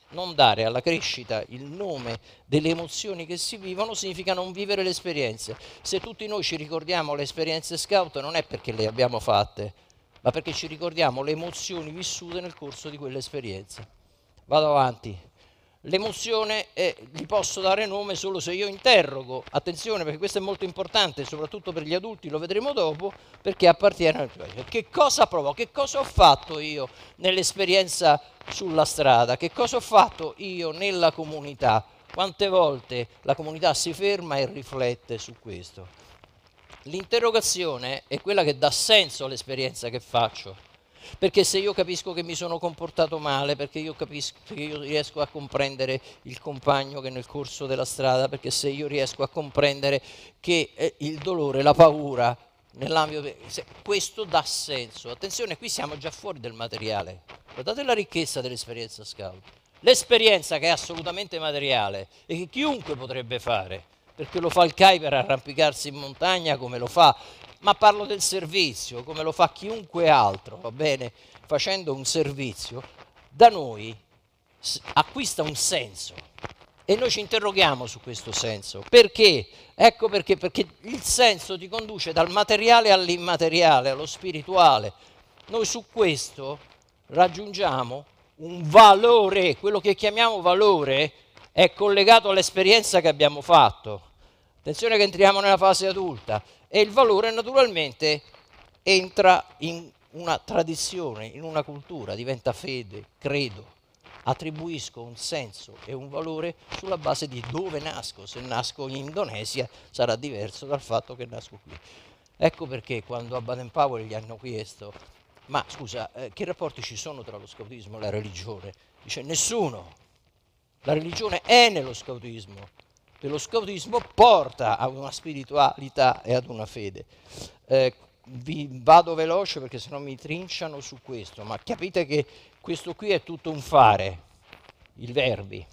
non dare alla crescita il nome delle emozioni che si vivono significa non vivere le esperienze. Se tutti noi ci ricordiamo le esperienze scout non è perché le abbiamo fatte, ma perché ci ricordiamo le emozioni vissute nel corso di quell'esperienza. Vado avanti. L'emozione è, gli posso dare nome solo se io interrogo, attenzione perché questo è molto importante, soprattutto per gli adulti, lo vedremo dopo, perché appartiene al Che cosa provo? Che cosa ho fatto io nell'esperienza sulla strada? Che cosa ho fatto io nella comunità? Quante volte la comunità si ferma e riflette su questo? L'interrogazione è quella che dà senso all'esperienza che faccio perché se io capisco che mi sono comportato male, perché io, capisco, perché io riesco a comprendere il compagno che è nel corso della strada, perché se io riesco a comprendere che eh, il dolore, la paura, nell'ambito questo dà senso. Attenzione, qui siamo già fuori del materiale. Guardate la ricchezza dell'esperienza scout. L'esperienza che è assolutamente materiale e che chiunque potrebbe fare, perché lo fa il Kai per arrampicarsi in montagna come lo fa ma parlo del servizio, come lo fa chiunque altro, va bene? Facendo un servizio, da noi acquista un senso e noi ci interroghiamo su questo senso. Perché? Ecco perché, perché il senso ti conduce dal materiale all'immateriale, allo spirituale. Noi su questo raggiungiamo un valore, quello che chiamiamo valore è collegato all'esperienza che abbiamo fatto. Attenzione che entriamo nella fase adulta e il valore naturalmente entra in una tradizione, in una cultura, diventa fede, credo, attribuisco un senso e un valore sulla base di dove nasco. Se nasco in Indonesia sarà diverso dal fatto che nasco qui. Ecco perché quando a Baden Powell gli hanno chiesto, ma scusa, eh, che rapporti ci sono tra lo scautismo e la religione? Dice nessuno. La religione è nello scautismo, dello scautismo porta a una spiritualità e ad una fede. Eh, vi vado veloce perché sennò mi trinciano su questo, ma capite che questo qui è tutto un fare, i verbi,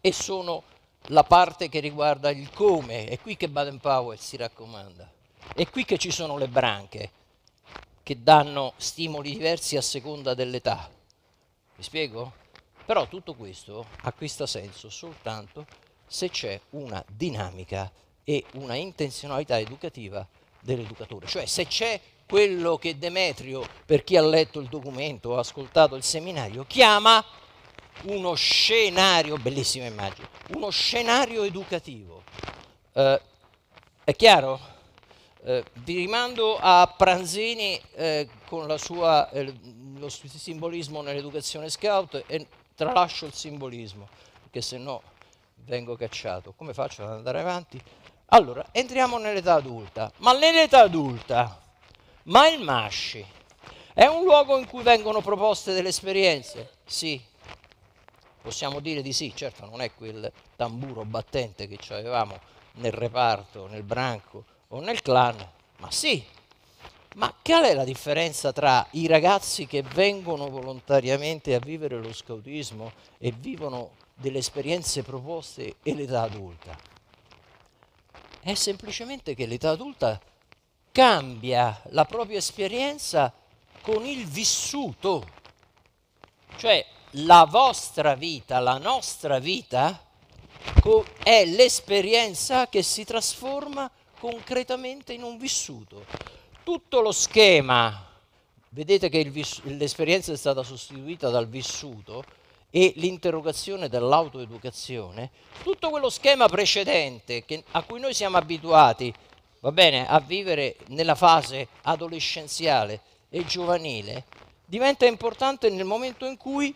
e sono la parte che riguarda il come, è qui che Baden-Powell si raccomanda, è qui che ci sono le branche, che danno stimoli diversi a seconda dell'età. Mi spiego? Però tutto questo acquista senso soltanto se c'è una dinamica e una intenzionalità educativa dell'educatore, cioè se c'è quello che Demetrio, per chi ha letto il documento o ascoltato il seminario, chiama uno scenario, bellissima immagine, uno scenario educativo. Eh, è chiaro? Eh, vi rimando a Pranzini eh, con sua, eh, lo simbolismo nell'educazione scout e tralascio il simbolismo, perché se no vengo cacciato, come faccio ad andare avanti? Allora, entriamo nell'età adulta, ma nell'età adulta, ma il Masci è un luogo in cui vengono proposte delle esperienze? Sì, possiamo dire di sì, certo non è quel tamburo battente che avevamo nel reparto, nel branco o nel clan, ma sì. Ma qual è la differenza tra i ragazzi che vengono volontariamente a vivere lo scautismo e vivono delle esperienze proposte e l'età adulta. È semplicemente che l'età adulta cambia la propria esperienza con il vissuto. Cioè la vostra vita, la nostra vita è l'esperienza che si trasforma concretamente in un vissuto. Tutto lo schema, vedete che l'esperienza è stata sostituita dal vissuto, e l'interrogazione dell'autoeducazione, tutto quello schema precedente che, a cui noi siamo abituati va bene, a vivere nella fase adolescenziale e giovanile, diventa importante nel momento in cui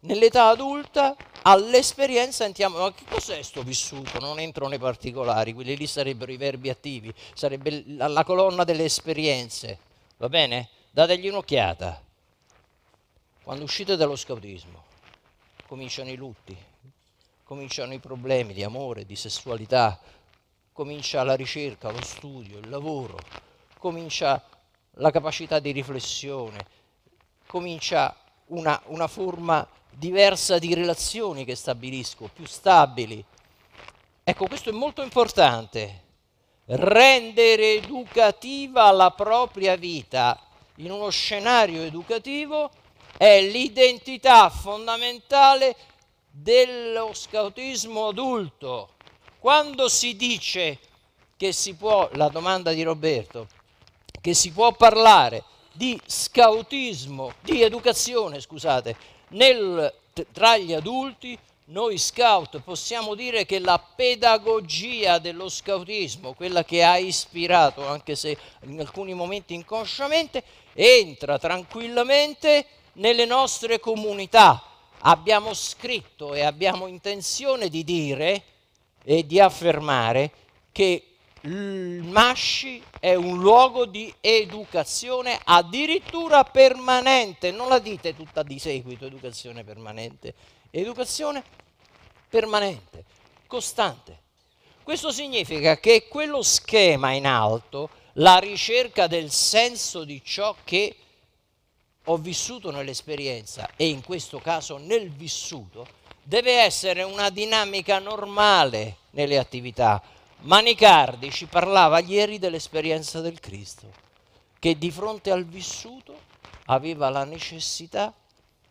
nell'età adulta all'esperienza entriamo, ma che cos'è questo vissuto? Non entro nei particolari, quelli lì sarebbero i verbi attivi, sarebbe la, la colonna delle esperienze, va bene? Dategli un'occhiata quando uscite dallo scautismo cominciano i lutti, cominciano i problemi di amore, di sessualità, comincia la ricerca, lo studio, il lavoro, comincia la capacità di riflessione, comincia una, una forma diversa di relazioni che stabilisco, più stabili. Ecco, questo è molto importante. Rendere educativa la propria vita in uno scenario educativo è l'identità fondamentale dello scautismo adulto. Quando si dice che si può, la domanda di Roberto, che si può parlare di scautismo, di educazione, scusate, nel, tra gli adulti, noi scout possiamo dire che la pedagogia dello scautismo, quella che ha ispirato, anche se in alcuni momenti inconsciamente, entra tranquillamente nelle nostre comunità. Abbiamo scritto e abbiamo intenzione di dire e di affermare che il Masci è un luogo di educazione addirittura permanente, non la dite tutta di seguito, educazione permanente, educazione permanente, costante. Questo significa che quello schema in alto, la ricerca del senso di ciò che ho vissuto nell'esperienza e in questo caso nel vissuto, deve essere una dinamica normale nelle attività. Manicardi ci parlava ieri dell'esperienza del Cristo, che di fronte al vissuto aveva la necessità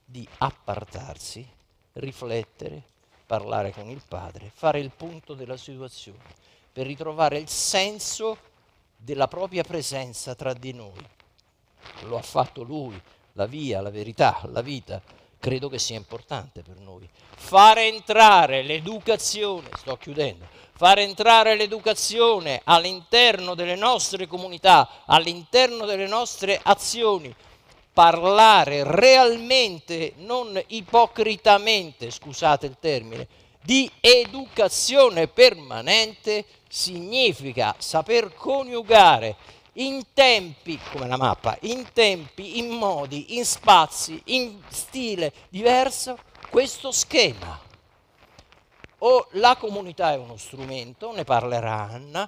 di appartarsi, riflettere, parlare con il Padre, fare il punto della situazione, per ritrovare il senso della propria presenza tra di noi. Lo ha fatto lui, la via, la verità, la vita, credo che sia importante per noi. Fare entrare l'educazione, sto chiudendo, fare entrare l'educazione all'interno delle nostre comunità, all'interno delle nostre azioni, parlare realmente, non ipocritamente, scusate il termine, di educazione permanente significa saper coniugare in tempi, come la mappa, in tempi, in modi, in spazi, in stile diverso questo schema. O la comunità è uno strumento, ne parlerà Anna,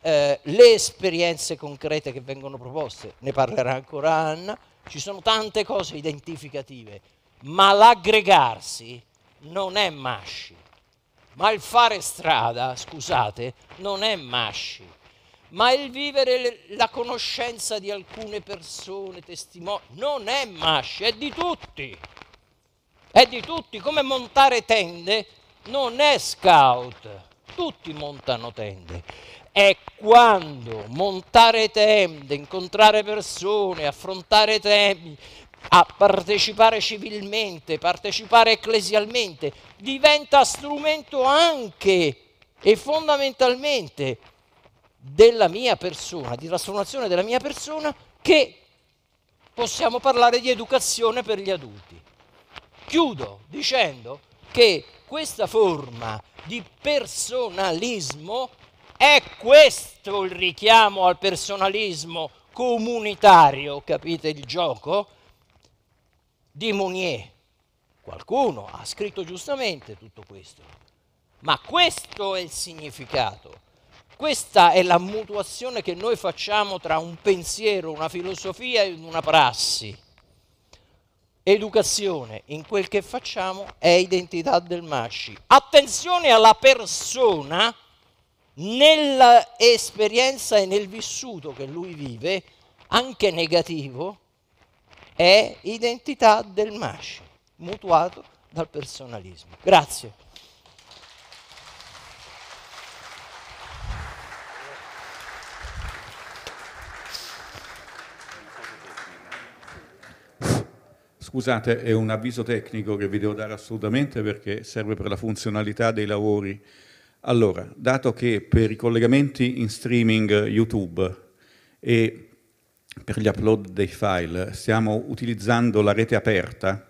eh, le esperienze concrete che vengono proposte, ne parlerà ancora Anna, ci sono tante cose identificative, ma l'aggregarsi non è masci, ma il fare strada, scusate, non è masci ma il vivere la conoscenza di alcune persone, testimoni, non è masce, è di tutti. È di tutti, come montare tende non è scout, tutti montano tende. È quando montare tende, incontrare persone, affrontare temi, a partecipare civilmente, partecipare ecclesialmente, diventa strumento anche e fondamentalmente della mia persona, di trasformazione della mia persona, che possiamo parlare di educazione per gli adulti. Chiudo dicendo che questa forma di personalismo è questo il richiamo al personalismo comunitario, capite il gioco? Di Mounier. Qualcuno ha scritto giustamente tutto questo, ma questo è il significato. Questa è la mutuazione che noi facciamo tra un pensiero, una filosofia e una prassi. Educazione in quel che facciamo è identità del Masci. Attenzione alla persona nell'esperienza e nel vissuto che lui vive, anche negativo, è identità del Masci, mutuato dal personalismo. Grazie. Scusate, è un avviso tecnico che vi devo dare assolutamente perché serve per la funzionalità dei lavori. Allora, dato che per i collegamenti in streaming YouTube e per gli upload dei file stiamo utilizzando la rete aperta,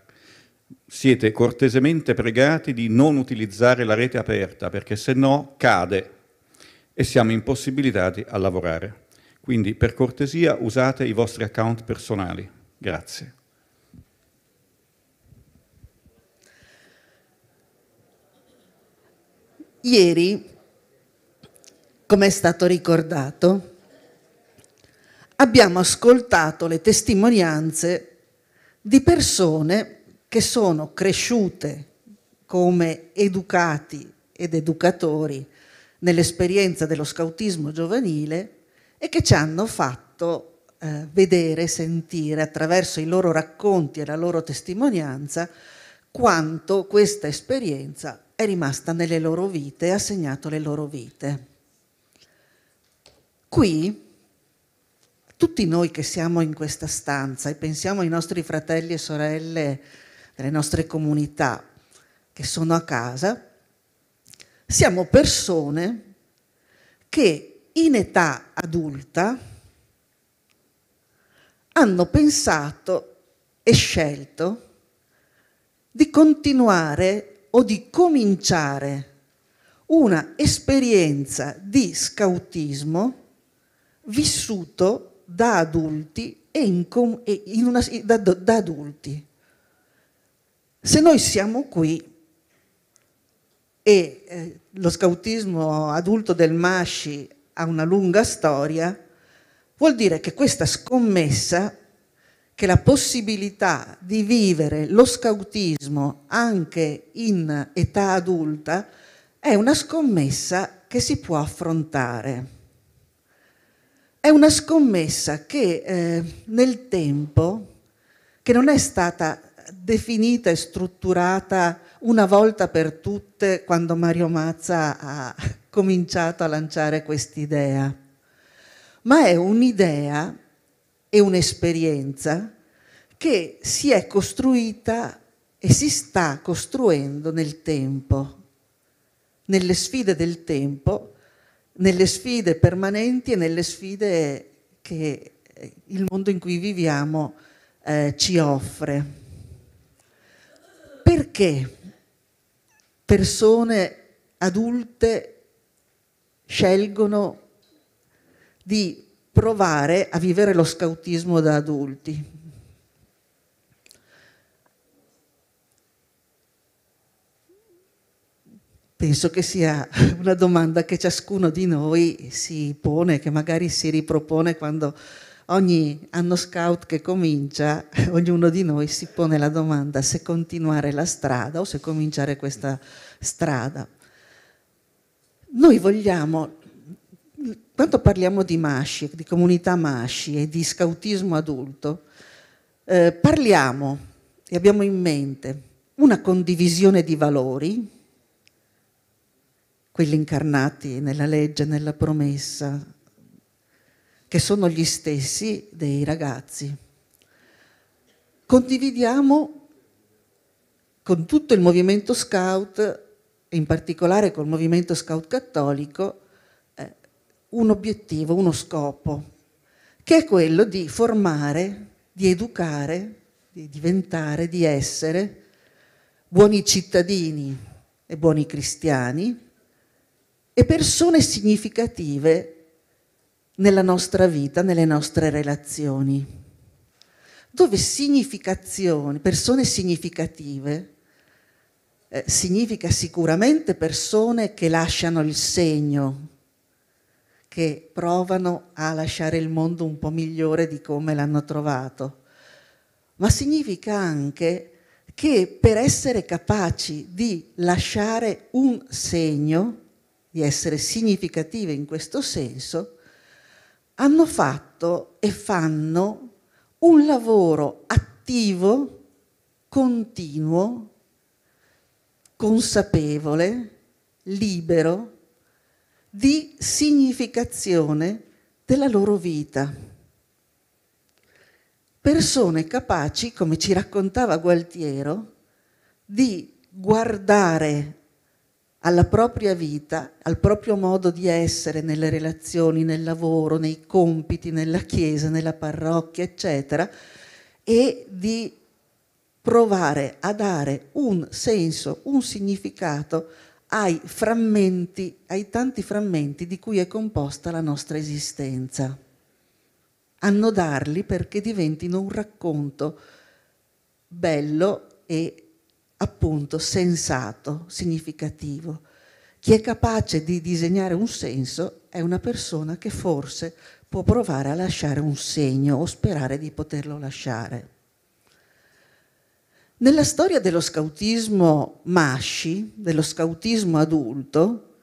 siete cortesemente pregati di non utilizzare la rete aperta perché se no cade e siamo impossibilitati a lavorare. Quindi per cortesia usate i vostri account personali. Grazie. Ieri, come è stato ricordato, abbiamo ascoltato le testimonianze di persone che sono cresciute come educati ed educatori nell'esperienza dello scautismo giovanile e che ci hanno fatto eh, vedere, sentire attraverso i loro racconti e la loro testimonianza quanto questa esperienza è rimasta nelle loro vite e ha segnato le loro vite. Qui tutti noi che siamo in questa stanza e pensiamo ai nostri fratelli e sorelle delle nostre comunità che sono a casa, siamo persone che in età adulta hanno pensato e scelto di continuare o di cominciare una esperienza di scautismo vissuto da adulti e in, com- e in una, da, da adulti. Se noi siamo qui e eh, lo scautismo adulto del Masci ha una lunga storia, vuol dire che questa scommessa che la possibilità di vivere lo scautismo anche in età adulta è una scommessa che si può affrontare. È una scommessa che eh, nel tempo, che non è stata definita e strutturata una volta per tutte quando Mario Mazza ha cominciato a lanciare quest'idea, ma è un'idea e un'esperienza che si è costruita e si sta costruendo nel tempo, nelle sfide del tempo, nelle sfide permanenti e nelle sfide che eh, il mondo in cui viviamo eh, ci offre. Perché persone adulte scelgono di provare a vivere lo scautismo da adulti. Penso che sia una domanda che ciascuno di noi si pone, che magari si ripropone quando ogni anno scout che comincia, ognuno di noi si pone la domanda se continuare la strada o se cominciare questa strada. Noi vogliamo quando parliamo di masci, di comunità masci e di scautismo adulto, eh, parliamo e abbiamo in mente una condivisione di valori, quelli incarnati nella legge, nella promessa, che sono gli stessi dei ragazzi. Condividiamo con tutto il movimento scout, in particolare col movimento scout cattolico, un obiettivo, uno scopo, che è quello di formare, di educare, di diventare, di essere buoni cittadini e buoni cristiani e persone significative nella nostra vita, nelle nostre relazioni, dove significazioni, persone significative eh, significa sicuramente persone che lasciano il segno che provano a lasciare il mondo un po' migliore di come l'hanno trovato, ma significa anche che per essere capaci di lasciare un segno, di essere significative in questo senso, hanno fatto e fanno un lavoro attivo, continuo, consapevole, libero, di significazione della loro vita. Persone capaci, come ci raccontava Gualtiero, di guardare alla propria vita, al proprio modo di essere nelle relazioni, nel lavoro, nei compiti, nella chiesa, nella parrocchia, eccetera, e di provare a dare un senso, un significato ai frammenti, ai tanti frammenti di cui è composta la nostra esistenza. Annodarli perché diventino un racconto bello e appunto sensato, significativo. Chi è capace di disegnare un senso è una persona che forse può provare a lasciare un segno o sperare di poterlo lasciare. Nella storia dello scautismo masci, dello scautismo adulto,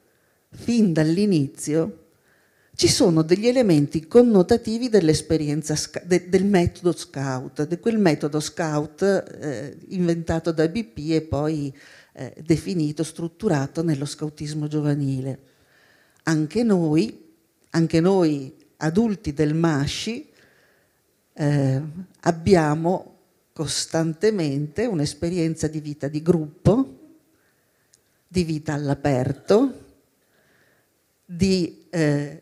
fin dall'inizio ci sono degli elementi connotativi dell'esperienza de, del metodo scout, di quel metodo scout eh, inventato da BP e poi eh, definito, strutturato nello scautismo giovanile. Anche noi, anche noi adulti del Masci, eh, abbiamo costantemente un'esperienza di vita di gruppo, di vita all'aperto, di eh,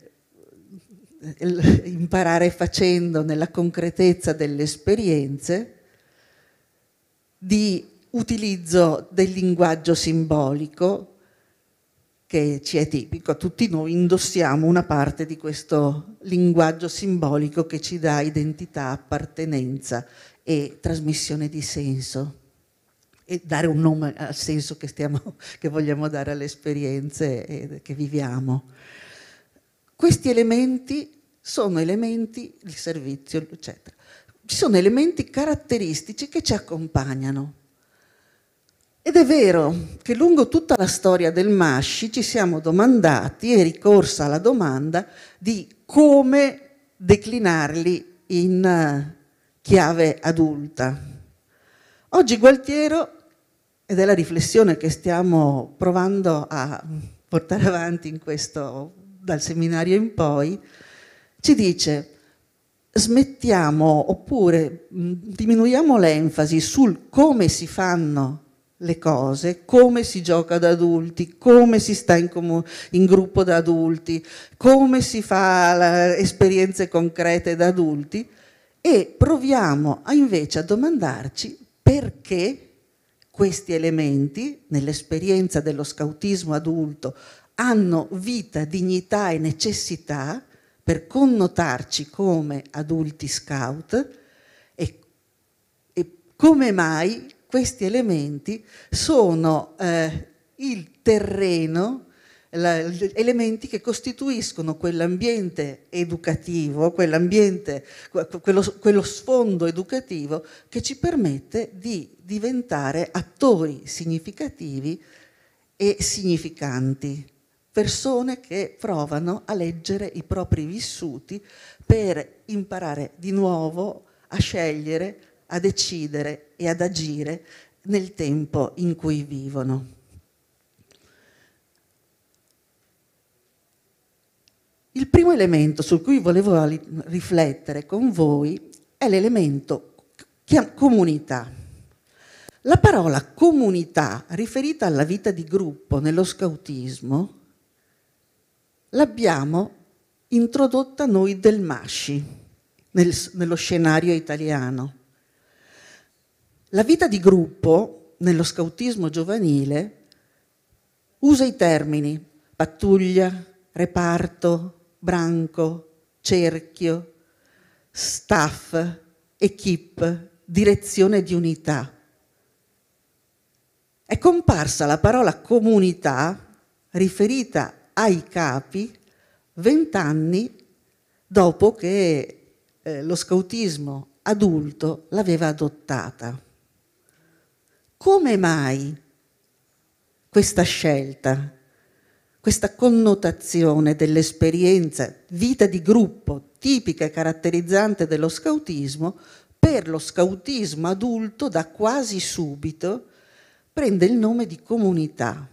imparare facendo nella concretezza delle esperienze, di utilizzo del linguaggio simbolico che ci è tipico, tutti noi indossiamo una parte di questo linguaggio simbolico che ci dà identità, appartenenza e trasmissione di senso e dare un nome al senso che, stiamo, che vogliamo dare alle esperienze eh, che viviamo. Questi elementi sono elementi di servizio, eccetera. Ci sono elementi caratteristici che ci accompagnano. Ed è vero che lungo tutta la storia del Masci ci siamo domandati e ricorsa alla domanda di come declinarli in eh, chiave adulta. Oggi Gualtiero, ed è la riflessione che stiamo provando a portare avanti questo, dal seminario in poi, ci dice smettiamo oppure mm, diminuiamo l'enfasi sul come si fanno le cose, come si gioca da adulti, come si sta in, comu- in gruppo da adulti, come si fa esperienze concrete da adulti, e proviamo a invece a domandarci perché questi elementi nell'esperienza dello scautismo adulto hanno vita, dignità e necessità per connotarci come adulti scout e, e come mai questi elementi sono eh, il terreno elementi che costituiscono quell'ambiente educativo, quell'ambiente, quello, quello sfondo educativo che ci permette di diventare attori significativi e significanti, persone che provano a leggere i propri vissuti per imparare di nuovo a scegliere, a decidere e ad agire nel tempo in cui vivono. Il primo elemento su cui volevo riflettere con voi è l'elemento comunità. La parola comunità riferita alla vita di gruppo nello scautismo l'abbiamo introdotta noi del Masci nel, nello scenario italiano. La vita di gruppo nello scautismo giovanile usa i termini pattuglia, reparto, branco, cerchio, staff, equip, direzione di unità. È comparsa la parola comunità riferita ai capi vent'anni dopo che eh, lo scautismo adulto l'aveva adottata. Come mai questa scelta questa connotazione dell'esperienza, vita di gruppo, tipica e caratterizzante dello scautismo, per lo scautismo adulto da quasi subito prende il nome di comunità.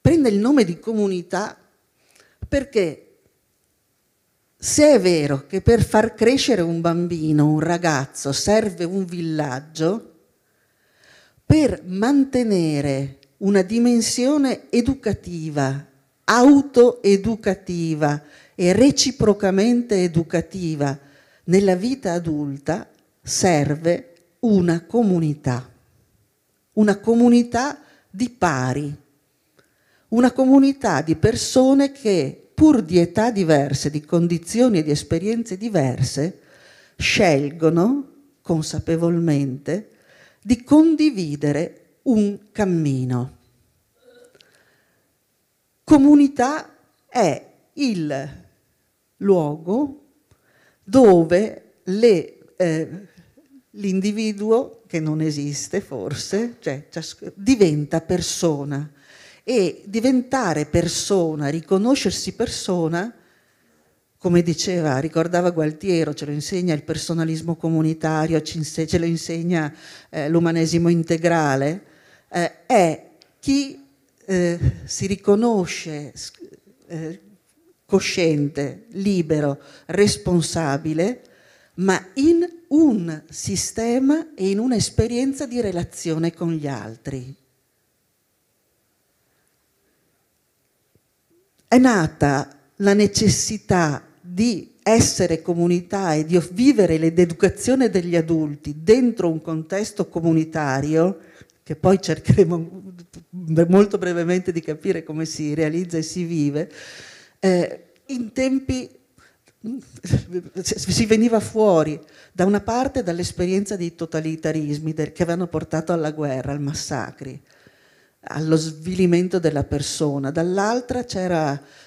Prende il nome di comunità perché se è vero che per far crescere un bambino, un ragazzo, serve un villaggio, per mantenere una dimensione educativa, autoeducativa e reciprocamente educativa nella vita adulta serve una comunità, una comunità di pari, una comunità di persone che, pur di età diverse, di condizioni e di esperienze diverse, scelgono consapevolmente di condividere un cammino. Comunità è il luogo dove eh, l'individuo, eh, che non esiste forse, cioè, diventa persona e diventare persona, riconoscersi persona, come diceva, ricordava Gualtiero, ce lo insegna il personalismo comunitario, ce lo insegna eh, l'umanesimo integrale, eh, è chi eh, si riconosce eh, cosciente, libero, responsabile, ma in un sistema e in un'esperienza di relazione con gli altri. È nata la necessità di essere comunità e di vivere l'educazione degli adulti dentro un contesto comunitario che poi cercheremo molto brevemente di capire come si realizza e si vive, eh, in tempi si veniva fuori da una parte dall'esperienza dei totalitarismi che avevano portato alla guerra, al massacri, allo svilimento della persona, dall'altra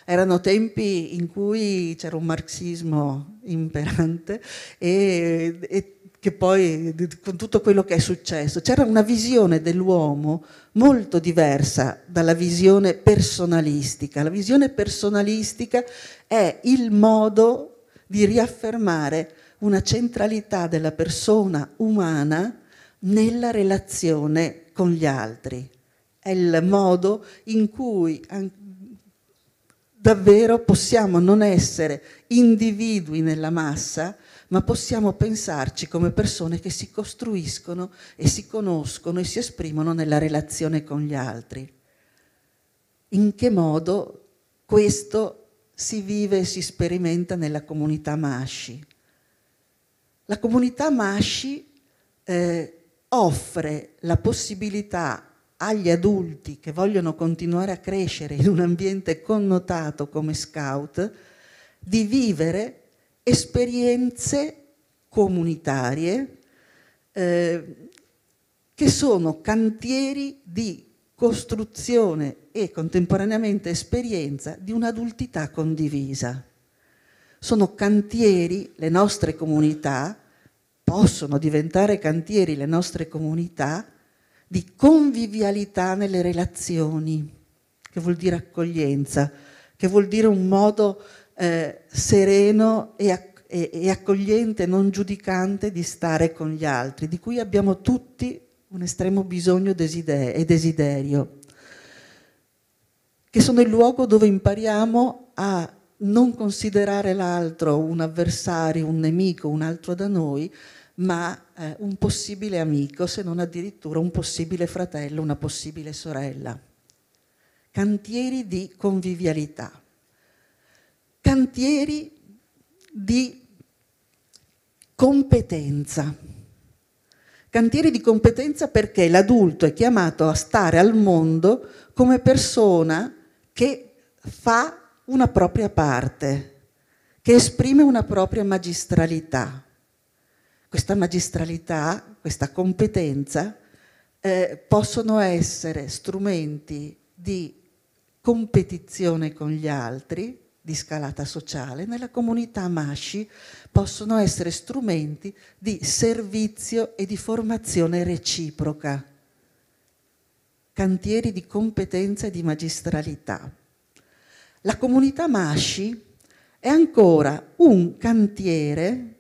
erano tempi in cui c'era un marxismo imperante e, e che poi con tutto quello che è successo, c'era una visione dell'uomo molto diversa dalla visione personalistica. La visione personalistica è il modo di riaffermare una centralità della persona umana nella relazione con gli altri. È il modo in cui davvero possiamo non essere individui nella massa, ma possiamo pensarci come persone che si costruiscono e si conoscono e si esprimono nella relazione con gli altri. In che modo questo si vive e si sperimenta nella comunità Mashi? La comunità Mashi eh, offre la possibilità agli adulti che vogliono continuare a crescere in un ambiente connotato come scout di vivere esperienze comunitarie eh, che sono cantieri di costruzione e contemporaneamente esperienza di un'adultità condivisa. Sono cantieri le nostre comunità, possono diventare cantieri le nostre comunità di convivialità nelle relazioni, che vuol dire accoglienza, che vuol dire un modo eh, sereno e, ac- e accogliente, non giudicante di stare con gli altri, di cui abbiamo tutti un estremo bisogno e desiderio, che sono il luogo dove impariamo a non considerare l'altro un avversario, un nemico, un altro da noi, ma eh, un possibile amico, se non addirittura un possibile fratello, una possibile sorella. Cantieri di convivialità cantieri di competenza. Cantieri di competenza perché l'adulto è chiamato a stare al mondo come persona che fa una propria parte, che esprime una propria magistralità. Questa magistralità, questa competenza eh, possono essere strumenti di competizione con gli altri, di scalata sociale nella comunità Masci possono essere strumenti di servizio e di formazione reciproca, cantieri di competenza e di magistralità. La comunità Masci è ancora un cantiere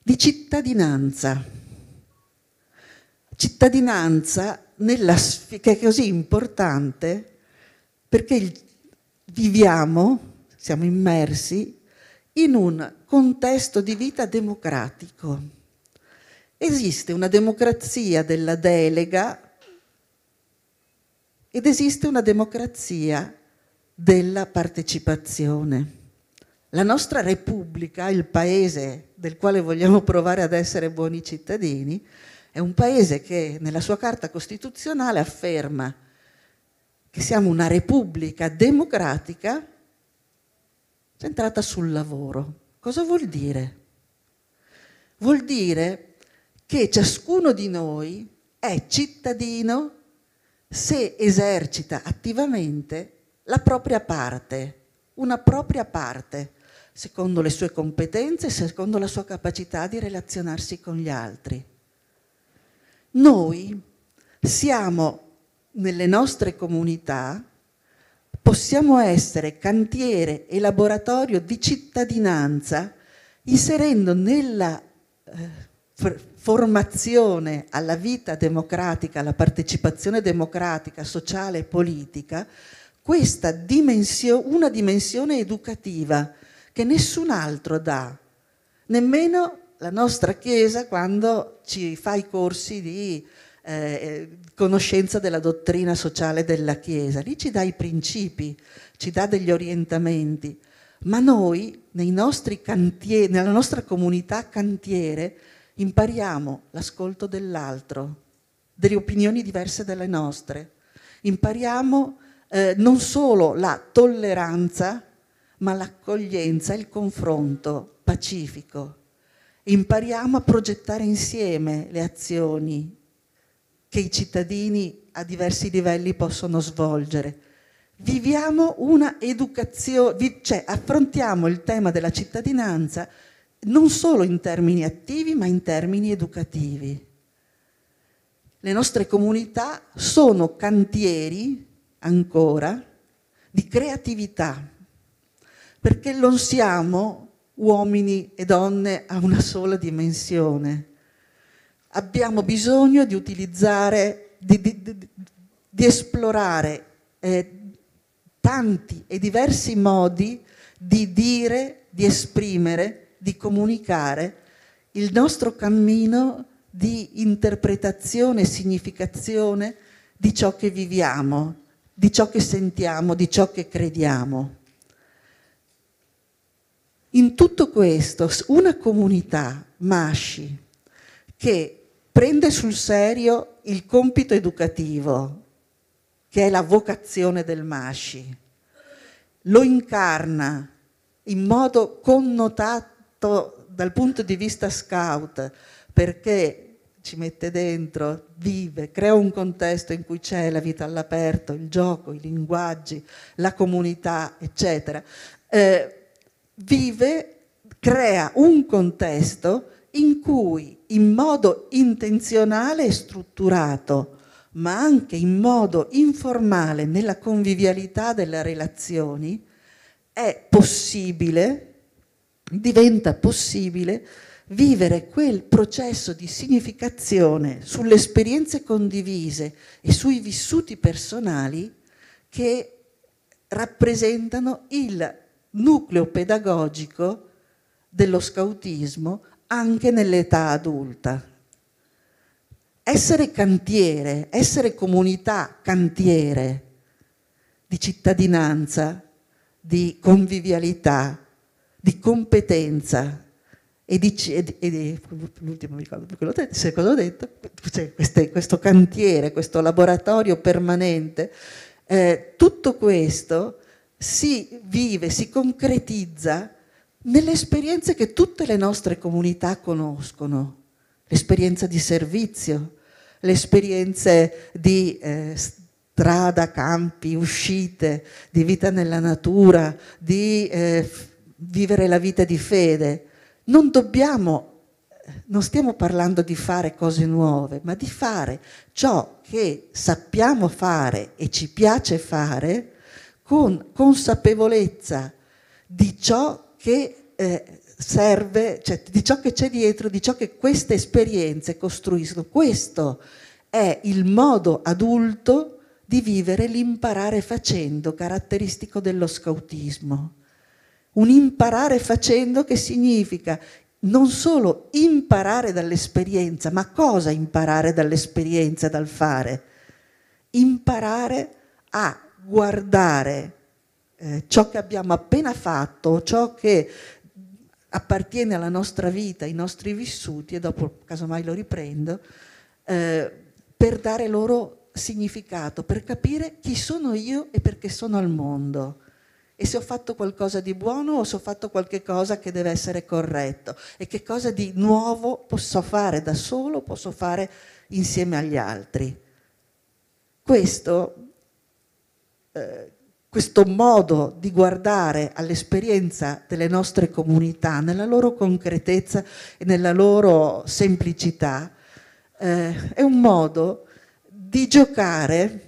di cittadinanza, cittadinanza nella, che è così importante perché il viviamo, siamo immersi in un contesto di vita democratico. Esiste una democrazia della delega ed esiste una democrazia della partecipazione. La nostra Repubblica, il paese del quale vogliamo provare ad essere buoni cittadini, è un paese che nella sua carta costituzionale afferma che siamo una repubblica democratica centrata sul lavoro. Cosa vuol dire? Vuol dire che ciascuno di noi è cittadino se esercita attivamente la propria parte, una propria parte, secondo le sue competenze, secondo la sua capacità di relazionarsi con gli altri. Noi siamo nelle nostre comunità possiamo essere cantiere e laboratorio di cittadinanza inserendo nella eh, formazione alla vita democratica, alla partecipazione democratica, sociale e politica, questa dimensio, una dimensione educativa che nessun altro dà, nemmeno la nostra Chiesa quando ci fa i corsi di eh, conoscenza della dottrina sociale della Chiesa, lì ci dà i principi, ci dà degli orientamenti, ma noi cantieri, nella nostra comunità cantiere impariamo l'ascolto dell'altro, delle opinioni diverse dalle nostre, impariamo eh, non solo la tolleranza, ma l'accoglienza il confronto pacifico. Impariamo a progettare insieme le azioni, che i cittadini a diversi livelli possono svolgere. Viviamo una educazione, cioè affrontiamo il tema della cittadinanza non solo in termini attivi ma in termini educativi. Le nostre comunità sono cantieri ancora di creatività, perché non siamo uomini e donne a una sola dimensione abbiamo bisogno di utilizzare, di, di, di, di esplorare eh, tanti e diversi modi di dire, di esprimere, di comunicare il nostro cammino di interpretazione e significazione di ciò che viviamo, di ciò che sentiamo, di ciò che crediamo. In tutto questo, una comunità, Masci, che prende sul serio il compito educativo, che è la vocazione del Masci, lo incarna in modo connotato dal punto di vista scout, perché ci mette dentro, vive, crea un contesto in cui c'è la vita all'aperto, il gioco, i linguaggi, la comunità, eccetera. Eh, vive, crea un contesto in cui in modo intenzionale e strutturato, ma anche in modo informale nella convivialità delle relazioni, è possibile, diventa possibile vivere quel processo di significazione sulle esperienze condivise e sui vissuti personali che rappresentano il nucleo pedagogico dello scautismo anche nell'età adulta. Essere cantiere, essere comunità cantiere di cittadinanza, di convivialità, di competenza e di, di l'ultimo mi ricordo quello, se cosa ho detto, cioè queste, questo cantiere, questo laboratorio permanente, eh, tutto questo si vive, si concretizza nelle esperienze che tutte le nostre comunità conoscono, l'esperienza di servizio, le esperienze di eh, strada, campi, uscite, di vita nella natura, di eh, vivere la vita di fede. Non dobbiamo, non stiamo parlando di fare cose nuove, ma di fare ciò che sappiamo fare e ci piace fare con consapevolezza di ciò che eh, serve, cioè di ciò che c'è dietro, di ciò che queste esperienze costruiscono. Questo è il modo adulto di vivere l'imparare facendo, caratteristico dello scautismo. Un imparare facendo che significa non solo imparare dall'esperienza, ma cosa imparare dall'esperienza, dal fare? Imparare a guardare eh, ciò che abbiamo appena fatto, ciò che appartiene alla nostra vita, ai nostri vissuti, e dopo casomai lo riprendo, eh, per dare loro significato, per capire chi sono io e perché sono al mondo. E se ho fatto qualcosa di buono o se ho fatto qualcosa che deve essere corretto e che cosa di nuovo posso fare da solo, posso fare insieme agli altri. Questo eh, questo modo di guardare all'esperienza delle nostre comunità nella loro concretezza e nella loro semplicità eh, è un modo di giocare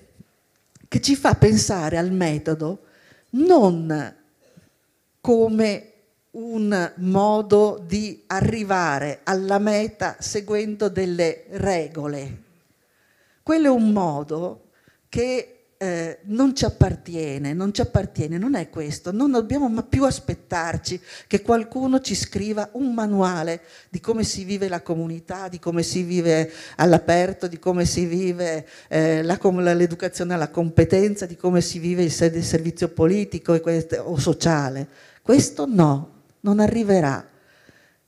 che ci fa pensare al metodo non come un modo di arrivare alla meta seguendo delle regole. Quello è un modo che eh, non ci appartiene, non ci appartiene, non è questo, non dobbiamo più aspettarci che qualcuno ci scriva un manuale di come si vive la comunità, di come si vive all'aperto, di come si vive eh, la, l'educazione alla competenza, di come si vive il, servizio politico questo, o sociale. Questo no, non arriverà.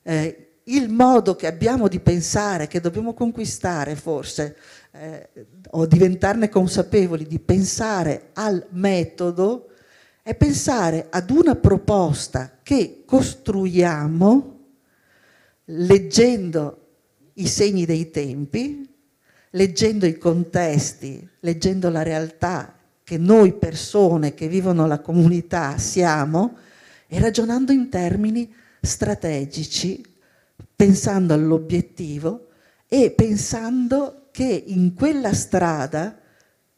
Eh, il modo che abbiamo di pensare, che dobbiamo conquistare forse, eh, o diventarne consapevoli, di pensare al metodo, è pensare ad una proposta che costruiamo leggendo i segni dei tempi, leggendo i contesti, leggendo la realtà che noi persone che vivono la comunità siamo e ragionando in termini strategici, pensando all'obiettivo e pensando che in quella strada,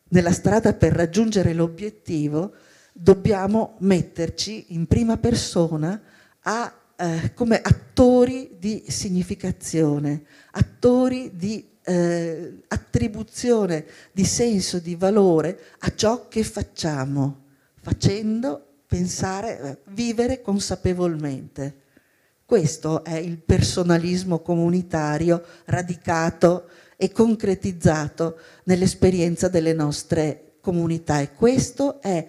nella strada per raggiungere l'obiettivo, dobbiamo metterci in prima persona a, eh, come attori di significazione, attori di eh, attribuzione di senso, di valore a ciò che facciamo, facendo pensare, eh, vivere consapevolmente. Questo è il personalismo comunitario radicato e concretizzato nell'esperienza delle nostre comunità e questo è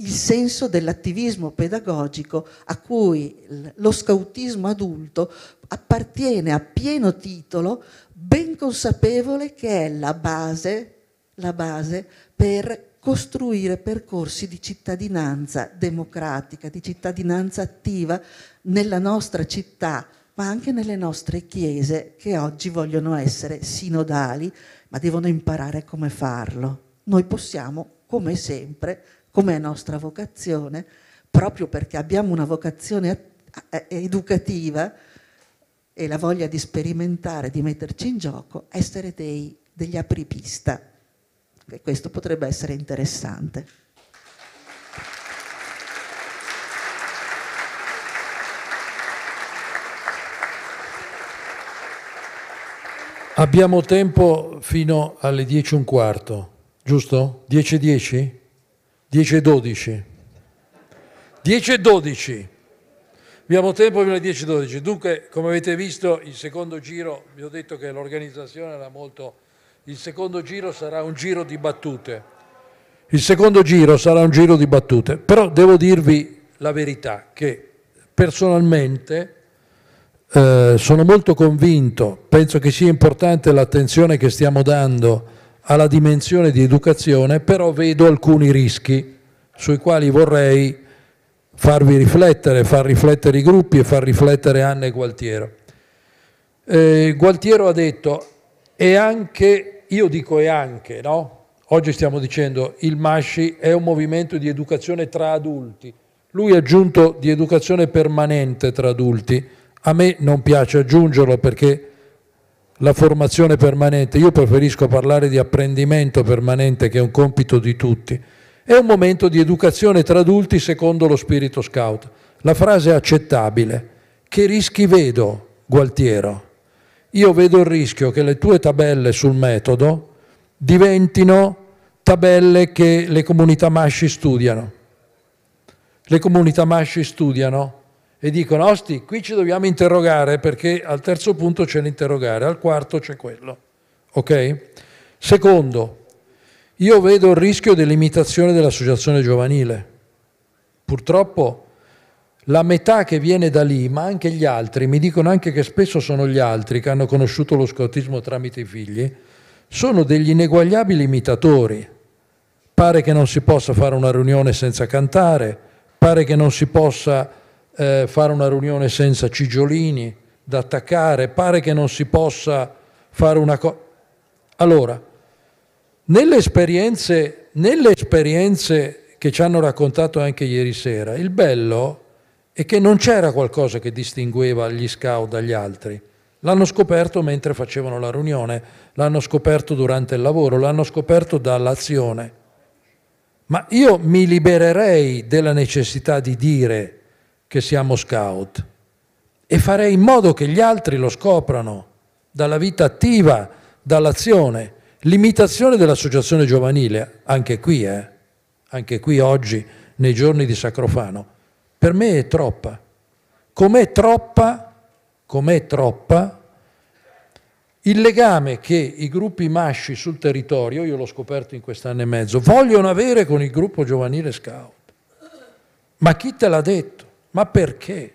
il senso dell'attivismo pedagogico a cui lo scautismo adulto appartiene a pieno titolo, ben consapevole che è la base, la base per costruire percorsi di cittadinanza democratica, di cittadinanza attiva nella nostra città ma anche nelle nostre chiese che oggi vogliono essere sinodali, ma devono imparare come farlo. Noi possiamo, come sempre, come è nostra vocazione, proprio perché abbiamo una vocazione eh, educativa e la voglia di sperimentare, di metterci in gioco, essere dei, degli apripista. E questo potrebbe essere interessante. Abbiamo tempo fino alle 10 e un quarto, giusto? 10 e 10? 10 e 12? 10 e 12. Abbiamo tempo fino alle 10 e 12. Dunque, come avete visto, il secondo giro, vi ho detto che l'organizzazione era molto... Il secondo giro sarà un giro di battute. Il secondo giro sarà un giro di battute. Però devo dirvi la verità, che personalmente eh, sono molto convinto, penso che sia importante l'attenzione che stiamo dando alla dimensione di educazione, però vedo alcuni rischi sui quali vorrei farvi riflettere, far riflettere i gruppi e far riflettere Anna e Gualtiero. Eh, Gualtiero ha detto, e anche, io dico e anche, no? Oggi stiamo dicendo il Masci è un movimento di educazione tra adulti, lui ha aggiunto di educazione permanente tra adulti a me non piace aggiungerlo perché la formazione permanente, io preferisco parlare di apprendimento permanente che è un compito di tutti, è un momento di educazione tra adulti secondo lo spirito scout. La frase è accettabile. Che rischi vedo, Gualtiero? Io vedo il rischio che le tue tabelle sul metodo diventino tabelle che le comunità masci studiano. Le comunità masci studiano e dicono, osti, qui ci dobbiamo interrogare perché al terzo punto c'è l'interrogare, al quarto c'è quello. Ok? Secondo, io vedo il rischio dell'imitazione dell'associazione giovanile. Purtroppo la metà che viene da lì, ma anche gli altri, mi dicono anche che spesso sono gli altri che hanno conosciuto lo scautismo tramite i figli, sono degli ineguagliabili imitatori. Pare che non si possa fare una riunione senza cantare, pare che non si possa eh, fare una riunione senza Cigiolini, da attaccare, pare che non si possa fare una cosa. Allora, nelle esperienze, nelle esperienze che ci hanno raccontato anche ieri sera, il bello è che non c'era qualcosa che distingueva gli scout dagli altri. L'hanno scoperto mentre facevano la riunione, l'hanno scoperto durante il lavoro, l'hanno scoperto dall'azione. Ma io mi libererei della necessità di dire che siamo scout e farei in modo che gli altri lo scoprano dalla vita attiva, dall'azione. L'imitazione dell'associazione giovanile, anche qui, eh, anche qui oggi, nei giorni di Sacrofano, per me è troppa. Com'è troppa, com'è troppa, il legame che i gruppi masci sul territorio, io l'ho scoperto in quest'anno e mezzo, vogliono avere con il gruppo giovanile scout. Ma chi te l'ha detto? Ma perché?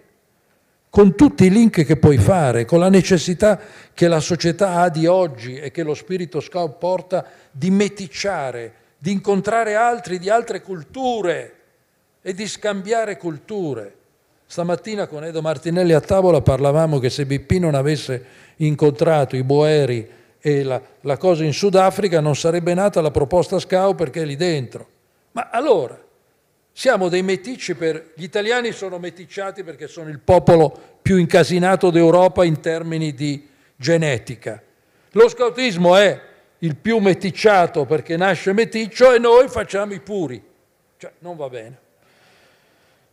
Con tutti i link che puoi fare, con la necessità che la società ha di oggi e che lo spirito scout porta di meticciare, di incontrare altri di altre culture e di scambiare culture. Stamattina con Edo Martinelli a tavola parlavamo che se BP non avesse incontrato i Boeri e la, la cosa in Sudafrica non sarebbe nata la proposta SCAO perché è lì dentro. Ma allora, siamo dei meticci per... Gli italiani sono meticciati perché sono il popolo più incasinato d'Europa in termini di genetica. Lo scautismo è il più meticciato perché nasce meticcio e noi facciamo i puri. Cioè, non va bene.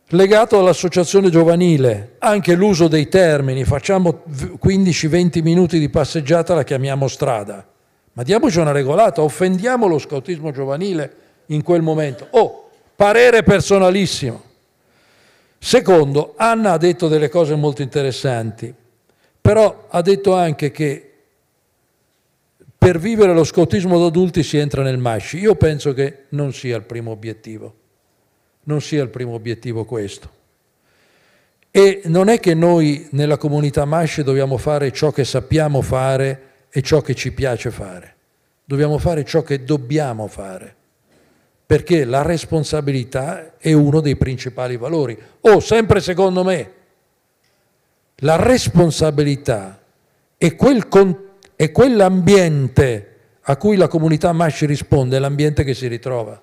Legato all'associazione giovanile, anche l'uso dei termini, facciamo 15-20 minuti di passeggiata, la chiamiamo strada. Ma diamoci una regolata, offendiamo lo scautismo giovanile in quel momento. Oh, Parere personalissimo. Secondo, Anna ha detto delle cose molto interessanti, però ha detto anche che per vivere lo scottismo d'adulti si entra nel masci. Io penso che non sia il primo obiettivo, non sia il primo obiettivo questo. E non è che noi nella comunità masci dobbiamo fare ciò che sappiamo fare e ciò che ci piace fare, dobbiamo fare ciò che dobbiamo fare perché la responsabilità è uno dei principali valori. O oh, sempre secondo me, la responsabilità è, quel è quell'ambiente a cui la comunità Masci risponde, è l'ambiente che si ritrova,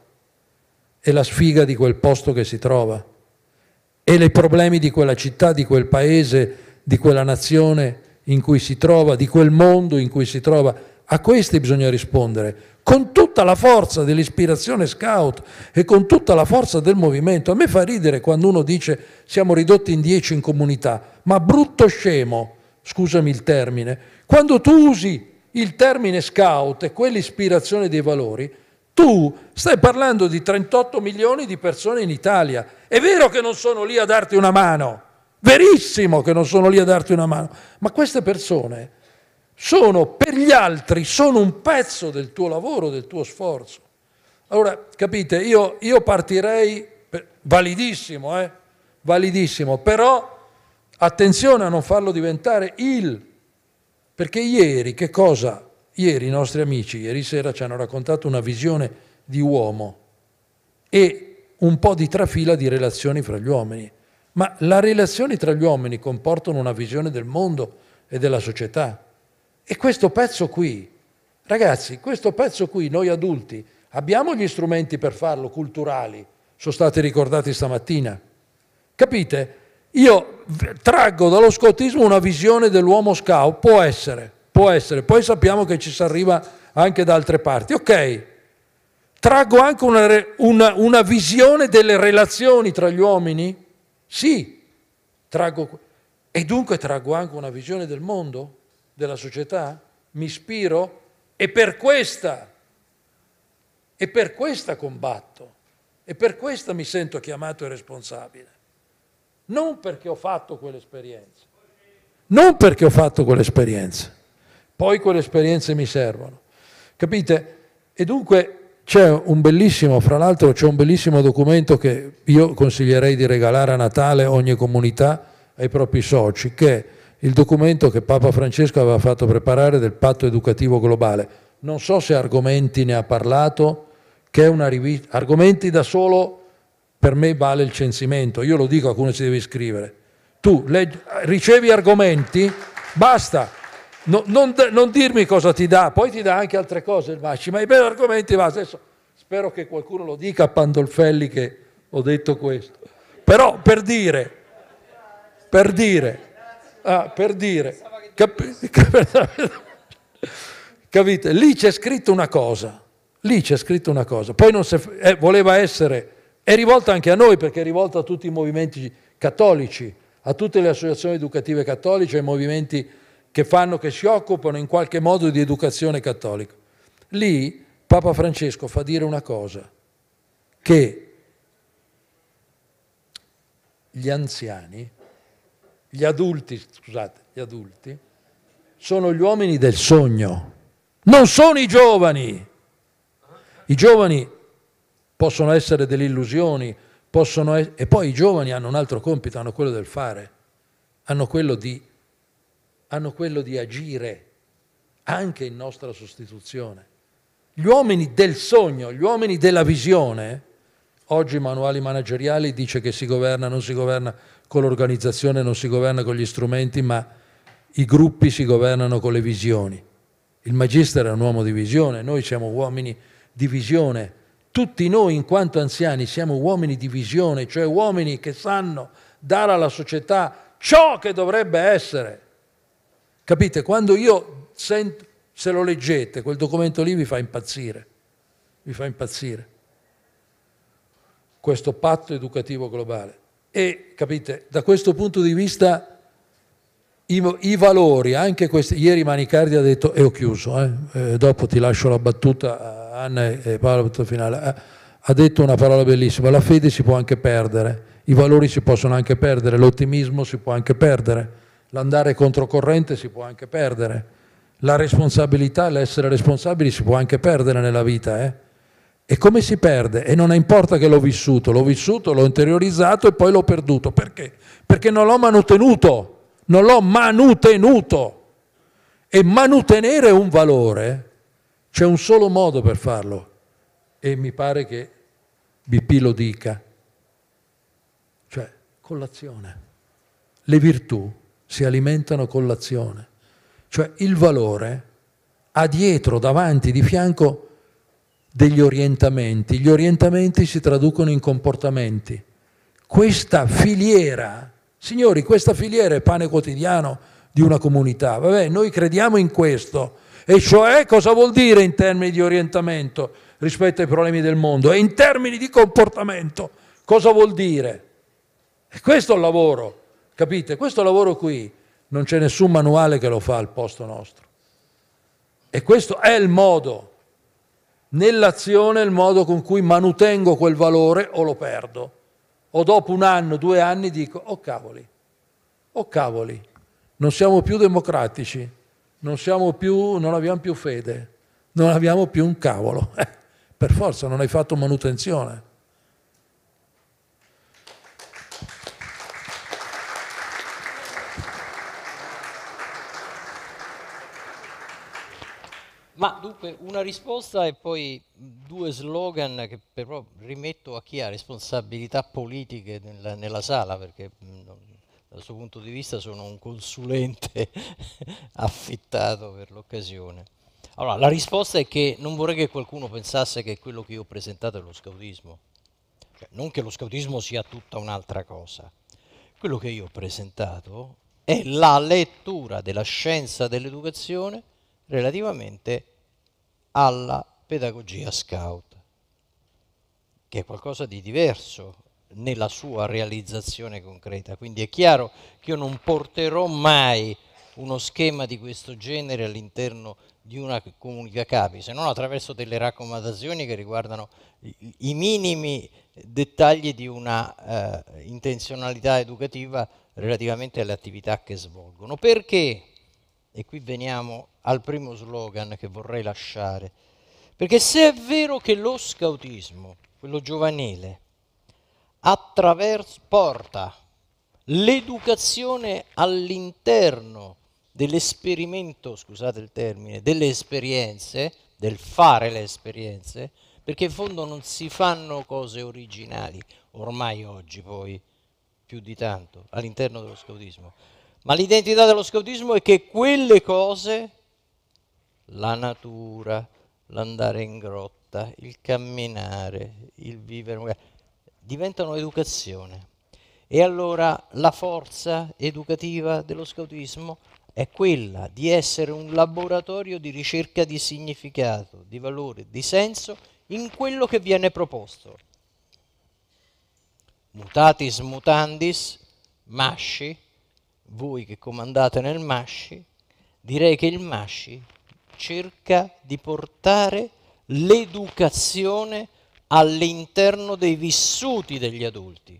è la sfiga di quel posto che si trova, è i problemi di quella città, di quel paese, di quella nazione in cui si trova, di quel mondo in cui si trova a questi bisogna rispondere con tutta la forza dell'ispirazione scout e con tutta la forza del movimento. A me fa ridere quando uno dice siamo ridotti in dieci in comunità, ma brutto scemo, scusami il termine, quando tu usi il termine scout e quell'ispirazione dei valori, tu stai parlando di 38 milioni di persone in Italia. È vero che non sono lì a darti una mano, verissimo che non sono lì a darti una mano, ma queste persone sono per gli altri, sono un pezzo del tuo lavoro, del tuo sforzo. Allora, capite, io, io partirei per, validissimo, eh? validissimo, però attenzione a non farlo diventare il, perché ieri che cosa? Ieri i nostri amici, ieri sera ci hanno raccontato una visione di uomo e un po' di trafila di relazioni fra gli uomini. Ma le relazioni tra gli uomini comportano una visione del mondo e della società. E questo pezzo qui, ragazzi, questo pezzo qui noi adulti abbiamo gli strumenti per farlo, culturali, sono stati ricordati stamattina. Capite? Io traggo dallo scottismo una visione dell'uomo scout, può essere, può essere, poi sappiamo che ci si arriva anche da altre parti. Ok, traggo anche una, una, una visione delle relazioni tra gli uomini? Sì, traggo, e dunque traggo anche una visione del mondo? della società? Mi ispiro? E per questa, e per questa combatto, e per questa mi sento chiamato e responsabile. Non perché ho fatto quell'esperienza, non perché ho fatto quell'esperienza, poi quelle esperienze mi servono. Capite? E dunque c'è un bellissimo, fra l'altro c'è un bellissimo documento che io consiglierei di regalare a Natale ogni comunità ai propri soci, che il documento che Papa Francesco aveva fatto preparare del patto educativo globale. Non so se Argomenti ne ha parlato, che è una rivista, Argomenti da solo per me vale il censimento, io lo dico a qualcuno si deve iscrivere. Tu leggi, ricevi argomenti, basta, no, non, non, dirmi cosa ti dà, poi ti dà anche altre cose il Masci, ma i bei argomenti va. Adesso, spero che qualcuno lo dica a Pandolfelli che ho detto questo. Però per dire, per dire, ah, per dire, cap- cap- <laughs> capite? Lì c'è scritto una cosa, lì c'è scritto una cosa, poi non se, eh, voleva essere, è rivolta anche a noi perché è rivolta a tutti i movimenti cattolici, a tutte le associazioni educative cattoliche, ai movimenti che fanno, che si occupano in qualche modo di educazione cattolica. Lì Papa Francesco fa dire una cosa, che gli anziani gli adulti, scusate, gli adulti, sono gli uomini del sogno, non sono i giovani. I giovani possono essere delle illusioni, possono e-, e poi i giovani hanno un altro compito, hanno quello del fare, hanno quello di, hanno quello di agire anche in nostra sostituzione. Gli uomini del sogno, gli uomini della visione, oggi i manuali manageriali dice che si governa, non si governa, con l'organizzazione non si governa con gli strumenti, ma i gruppi si governano con le visioni. Il Magister è un uomo di visione, noi siamo uomini di visione, tutti noi in quanto anziani siamo uomini di visione, cioè uomini che sanno dare alla società ciò che dovrebbe essere. Capite? Quando io sento, se lo leggete, quel documento lì vi fa impazzire, vi fa impazzire. Questo patto educativo globale. E capite, da questo punto di vista i, i valori, anche questi, ieri Manicardi ha detto, e ho chiuso, eh, eh, dopo ti lascio la battuta a Anna e Paolo per finale, ha, ha detto una parola bellissima, la fede si può anche perdere, i valori si possono anche perdere, l'ottimismo si può anche perdere, l'andare controcorrente si può anche perdere, la responsabilità, l'essere responsabili si può anche perdere nella vita. Eh? E come si perde? E non importa che l'ho vissuto, l'ho vissuto, l'ho interiorizzato e poi l'ho perduto. Perché? Perché non l'ho manutenuto, non l'ho manutenuto. E manutenere un valore c'è un solo modo per farlo. E mi pare che BP lo dica. Cioè, con l'azione. Le virtù si alimentano con l'azione. Cioè, il valore ha dietro, davanti, di fianco degli orientamenti. Gli orientamenti si traducono in comportamenti. Questa filiera, signori, questa filiera è pane quotidiano di una comunità. Vabbè, noi crediamo in questo. E cioè cosa vuol dire in termini di orientamento rispetto ai problemi del mondo? E in termini di comportamento cosa vuol dire? E questo è il lavoro, capite? Questo lavoro qui non c'è nessun manuale che lo fa al posto nostro. E questo è il modo nell'azione il modo con cui manutengo quel valore o lo perdo. O dopo un anno, due anni dico, oh cavoli, oh cavoli, non siamo più democratici, non, siamo più, non abbiamo più fede, non abbiamo più un cavolo. <laughs> Eh, per forza non hai fatto manutenzione. Ma dunque una risposta e poi due slogan che però rimetto a chi ha responsabilità politiche nella, nella sala, perché mm, dal suo punto di vista sono un consulente <laughs> affittato per l'occasione. Allora, la risposta è che non vorrei che qualcuno pensasse che quello che io ho presentato è lo scautismo. Cioè, non che lo scautismo sia tutta un'altra cosa. Quello che io ho presentato è la lettura della scienza dell'educazione relativamente alla pedagogia scout, che è qualcosa di diverso nella sua realizzazione concreta. Quindi è chiaro che io non porterò mai uno schema di questo genere all'interno di una comunità capi, se non attraverso delle raccomandazioni che riguardano i minimi dettagli di una eh, intenzionalità educativa relativamente alle attività che svolgono. Perché? E qui veniamo al primo slogan che vorrei lasciare. Perché se è vero che lo scautismo, quello giovanile, attraverso, porta l'educazione all'interno dell'esperimento, scusate il termine, delle esperienze, del fare le esperienze, perché in fondo non si fanno cose originali, ormai oggi poi, più di tanto, all'interno dello scautismo. Ma l'identità dello scautismo è che quelle cose, la natura, l'andare in grotta, il camminare, il vivere, diventano educazione. E allora la forza educativa dello scautismo è quella di essere un laboratorio di ricerca di significato, di valore, di senso in quello che viene proposto. Mutatis mutandis, masci, voi che comandate nel Masci, direi che il Masci cerca di portare l'educazione all'interno dei vissuti degli adulti.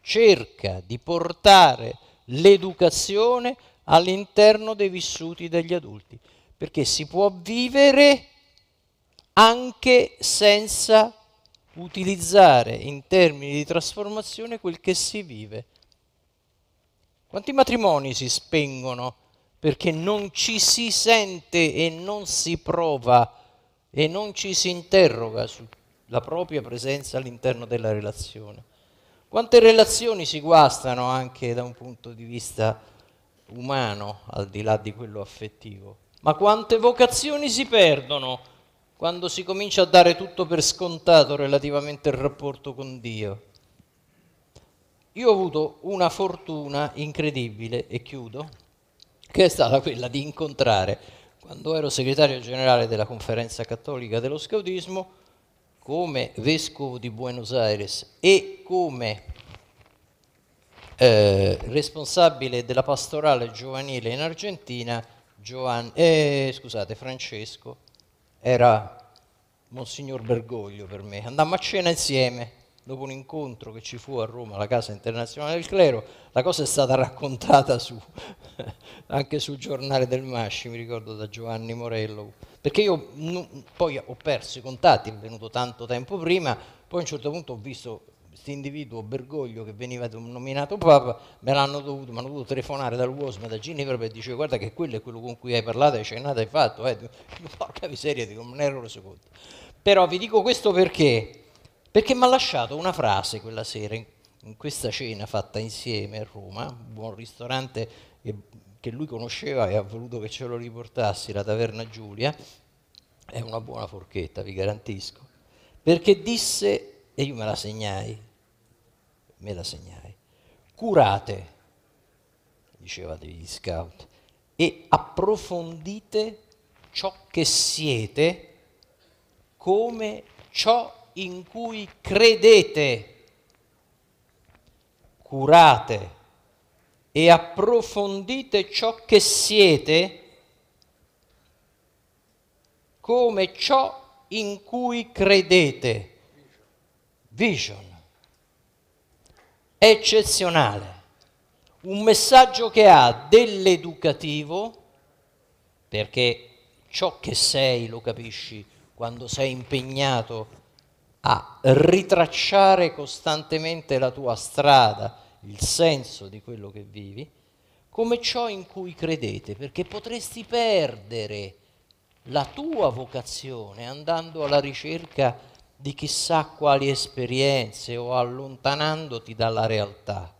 Cerca di portare l'educazione all'interno dei vissuti degli adulti, perché si può vivere anche senza utilizzare in termini di trasformazione quel che si vive quanti matrimoni si spengono perché non ci si sente e non si prova e non ci si interroga sulla propria presenza all'interno della relazione? Quante relazioni si guastano anche da un punto di vista umano, al di là di quello affettivo? Ma quante vocazioni si perdono quando si comincia a dare tutto per scontato relativamente al rapporto con Dio? Io ho avuto una fortuna incredibile, e chiudo, che è stata quella di incontrare, quando ero segretario generale della Conferenza Cattolica dello Scautismo, come vescovo di Buenos Aires e come eh, responsabile della pastorale giovanile in Argentina, Giovan- eh, scusate, Francesco, era Monsignor Bergoglio per me. Andammo a cena insieme dopo un incontro che ci fu a Roma alla Casa Internazionale del Clero, la cosa è stata raccontata su, <laughs> anche sul giornale del Masci, mi ricordo da Giovanni Morello, perché io poi ho perso i contatti, è venuto tanto tempo prima, poi a un certo punto ho visto questo individuo Bergoglio che veniva nominato Papa, me l'hanno dovuto, mi hanno dovuto telefonare dal Wosma da Ginevra e dire guarda che quello è quello con cui hai parlato, hai cenato, hai fatto, eh. <laughs> porca miseria, dico, non ero reso conto. Però vi dico questo perché perché mi ha lasciato una frase quella sera in questa cena fatta insieme a Roma, un buon ristorante che lui conosceva e ha voluto che ce lo riportassi, la Taverna Giulia, è una buona forchetta, vi garantisco, perché disse, e io me la segnai, me la segnai, curate, diceva degli scout, e approfondite ciò che siete come ciò che in cui credete, curate e approfondite ciò che siete come ciò in cui credete. Vision. Eccezionale. Un messaggio che ha dell'educativo, perché ciò che sei lo capisci quando sei impegnato a ritracciare costantemente la tua strada, il senso di quello che vivi, come ciò in cui credete, perché potresti perdere la tua vocazione andando alla ricerca di chissà quali esperienze o allontanandoti dalla realtà.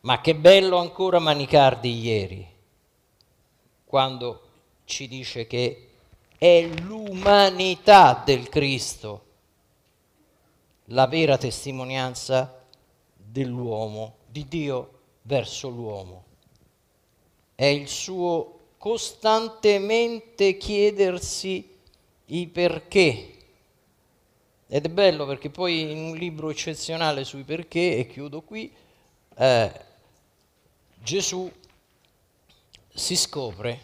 Ma che bello ancora Manicardi ieri, quando ci dice che è l'umanità del Cristo la vera testimonianza dell'uomo, di Dio verso l'uomo. È il suo costantemente chiedersi i perché. Ed è bello perché poi in un libro eccezionale sui perché, e chiudo qui, eh, Gesù si scopre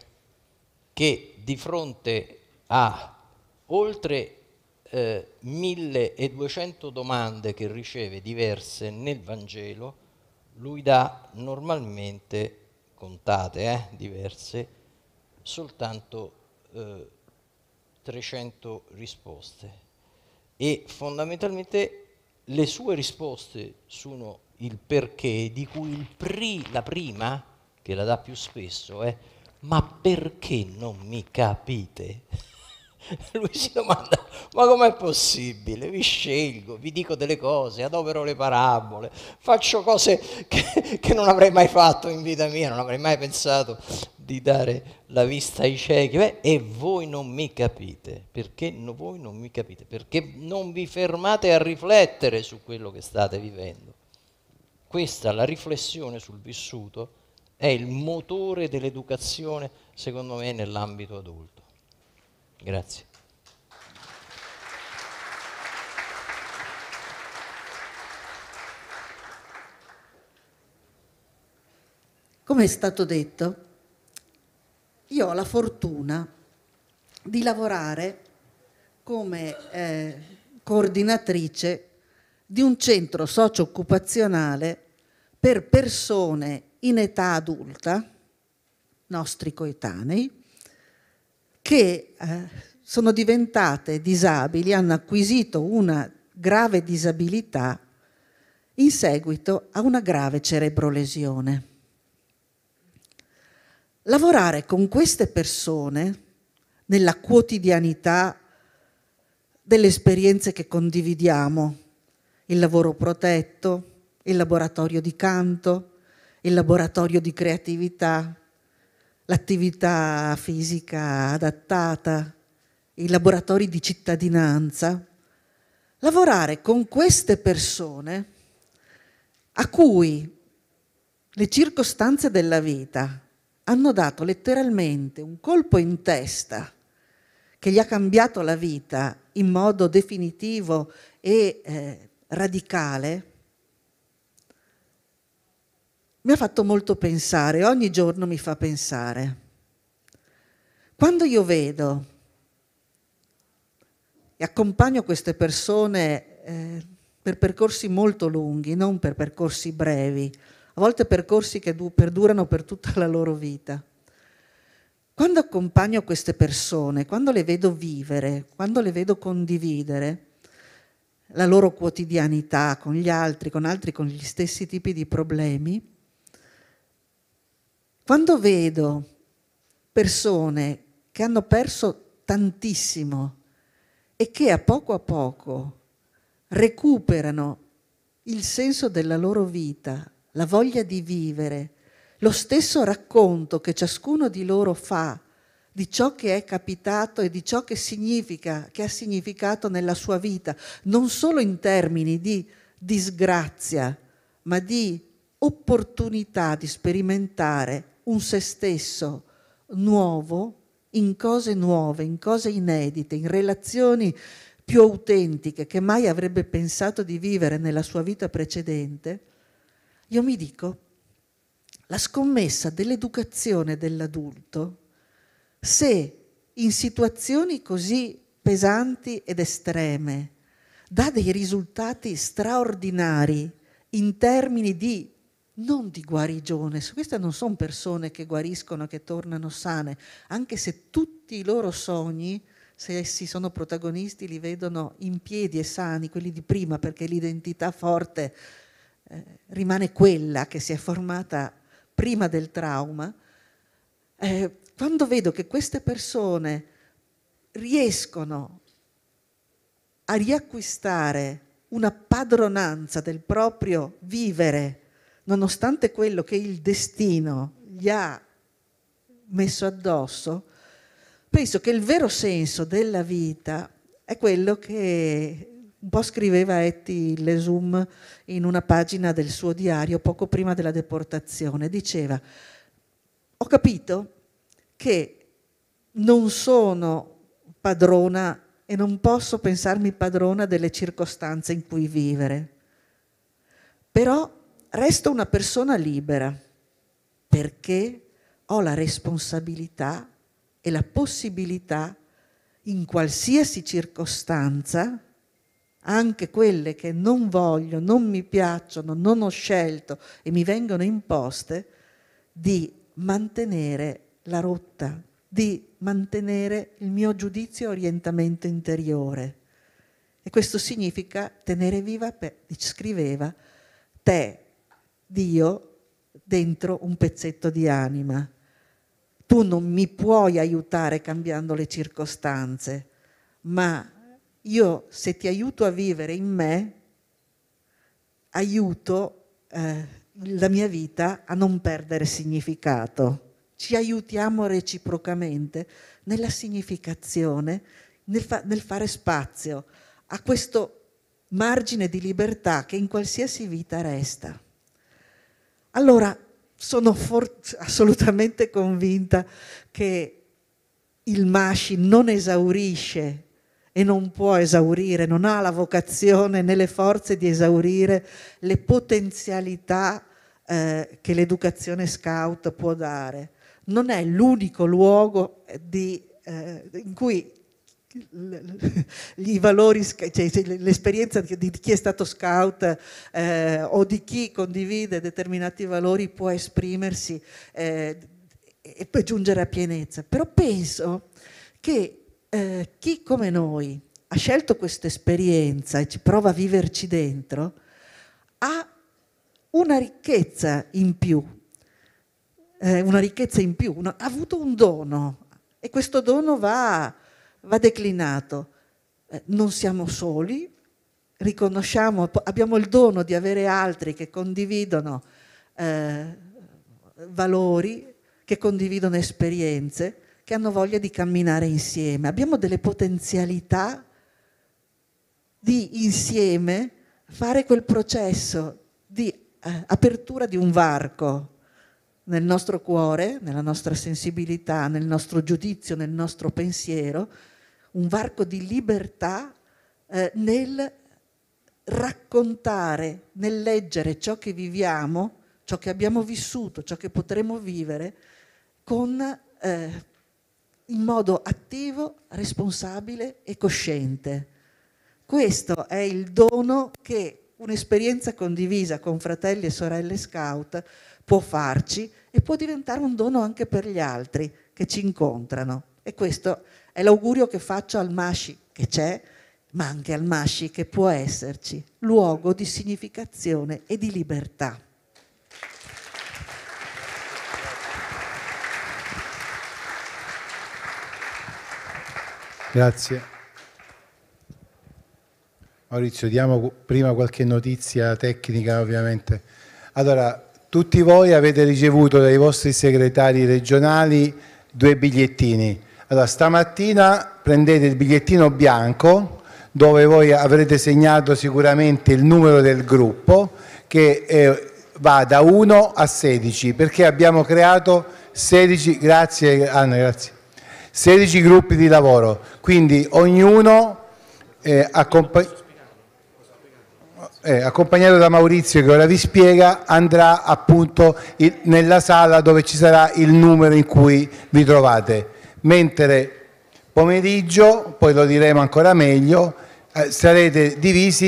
che di fronte a oltre eh, 1200 domande che riceve diverse nel Vangelo, lui dà normalmente, contate, eh, diverse, soltanto eh, 300 risposte. E fondamentalmente le sue risposte sono il perché, di cui pri, la prima, che la dà più spesso, è eh, ma perché non mi capite? <laughs> Lui si domanda, ma com'è possibile? Vi scelgo, vi dico delle cose, adopero le parabole, faccio cose che, che non avrei mai fatto in vita mia, non avrei mai pensato di dare la vista ai ciechi. Beh, e voi non mi capite, perché no, voi non mi capite, perché non vi fermate a riflettere su quello che state vivendo. Questa, la riflessione sul vissuto, è il motore dell'educazione, secondo me, nell'ambito adulto. Grazie. Come è stato detto, io ho la fortuna di lavorare come eh, coordinatrice di un centro socio-occupazionale per persone in età adulta, nostri coetanei, che eh, sono diventate disabili, hanno acquisito una grave disabilità in seguito a una grave cerebrolesione. Lavorare con queste persone nella quotidianità delle esperienze che condividiamo, il lavoro protetto, il laboratorio di canto, il laboratorio di creatività, l'attività fisica adattata, i laboratori di cittadinanza, lavorare con queste persone a cui le circostanze della vita hanno dato letteralmente un colpo in testa che gli ha cambiato la vita in modo definitivo e eh, radicale, mi ha fatto molto pensare, ogni giorno mi fa pensare. Quando io vedo e accompagno queste persone eh, per percorsi molto lunghi, non per percorsi brevi, a volte percorsi che du- perdurano per tutta la loro vita, quando accompagno queste persone, quando le vedo vivere, quando le vedo condividere, la loro quotidianità con gli altri, con altri con gli stessi tipi di problemi, quando vedo persone che hanno perso tantissimo e che a poco a poco recuperano il senso della loro vita, la voglia di vivere, lo stesso racconto che ciascuno di loro fa di ciò che è capitato e di ciò che significa, che ha significato nella sua vita, non solo in termini di disgrazia, ma di opportunità di sperimentare un se stesso nuovo in cose nuove, in cose inedite, in relazioni più autentiche che mai avrebbe pensato di vivere nella sua vita precedente, io mi dico, la scommessa dell'educazione dell'adulto, se in situazioni così pesanti ed estreme dà dei risultati straordinari in termini di non di guarigione, queste non sono persone che guariscono, che tornano sane, anche se tutti i loro sogni, se essi sono protagonisti, li vedono in piedi e sani, quelli di prima, perché l'identità forte eh, rimane quella che si è formata prima del trauma. Eh, quando vedo che queste persone riescono a riacquistare una padronanza del proprio vivere, nonostante quello che il destino gli ha messo addosso, penso che il vero senso della vita è quello che un po' scriveva Etty Lesum in una pagina del suo diario poco prima della deportazione. Diceva, ho capito che non sono padrona e non posso pensarmi padrona delle circostanze in cui vivere, però resto una persona libera perché ho la responsabilità e la possibilità in qualsiasi circostanza, anche quelle che non voglio, non mi piacciono, non ho scelto e mi vengono imposte, di mantenere la rotta, di mantenere il mio giudizio e orientamento interiore. E questo significa tenere viva, scriveva, te Dio dentro un pezzetto di anima. Tu non mi puoi aiutare cambiando le circostanze, ma io se ti aiuto a vivere in me, aiuto eh, la mia vita a non perdere significato. Ci aiutiamo reciprocamente nella significazione, nel, fa- nel fare spazio a questo margine di libertà che in qualsiasi vita resta. Allora, sono for- assolutamente convinta che il Mashi non esaurisce e non può esaurire, non ha la vocazione né le forze di esaurire le potenzialità eh, che l'educazione scout può dare. Non è l'unico luogo di, eh, in cui <laughs> i valori, cioè l'esperienza di chi è stato scout eh, o di chi condivide determinati valori può esprimersi eh, e poi giungere a pienezza. Però penso che eh, chi come noi ha scelto questa esperienza e ci prova a viverci dentro, ha una ricchezza in più, eh, una ricchezza in più, una, ha avuto un dono e questo dono va va declinato. Eh, non siamo soli, riconosciamo, abbiamo il dono di avere altri che condividono eh, valori, che condividono esperienze, che hanno voglia di camminare insieme. Abbiamo delle potenzialità di insieme fare quel processo di eh, apertura di un varco nel nostro cuore, nella nostra sensibilità, nel nostro giudizio, nel nostro pensiero, un varco di libertà eh, nel raccontare, nel leggere ciò che viviamo, ciò che abbiamo vissuto, ciò che potremo vivere, con, eh, in modo attivo, responsabile e cosciente. Questo è il dono che un'esperienza condivisa con fratelli e sorelle scout può farci e può diventare un dono anche per gli altri che ci incontrano. E questo è l'augurio che faccio al Masci che c'è, ma anche al Masci che può esserci, luogo di significazione e di libertà. Grazie. Maurizio, diamo prima qualche notizia tecnica ovviamente. Allora, tutti voi avete ricevuto dai vostri segretari regionali due bigliettini. Allora, stamattina prendete il bigliettino bianco dove voi avrete segnato sicuramente il numero del gruppo che è, eh, va da 1 a 16 perché abbiamo creato 16, grazie, Anna, ah, grazie, 16 gruppi di lavoro, quindi ognuno eh, accompagna eh, accompagnato da Maurizio che ora vi spiega, andrà appunto il, nella sala dove ci sarà il numero in cui vi trovate. Mentre pomeriggio, poi lo diremo ancora meglio, eh, sarete divisi.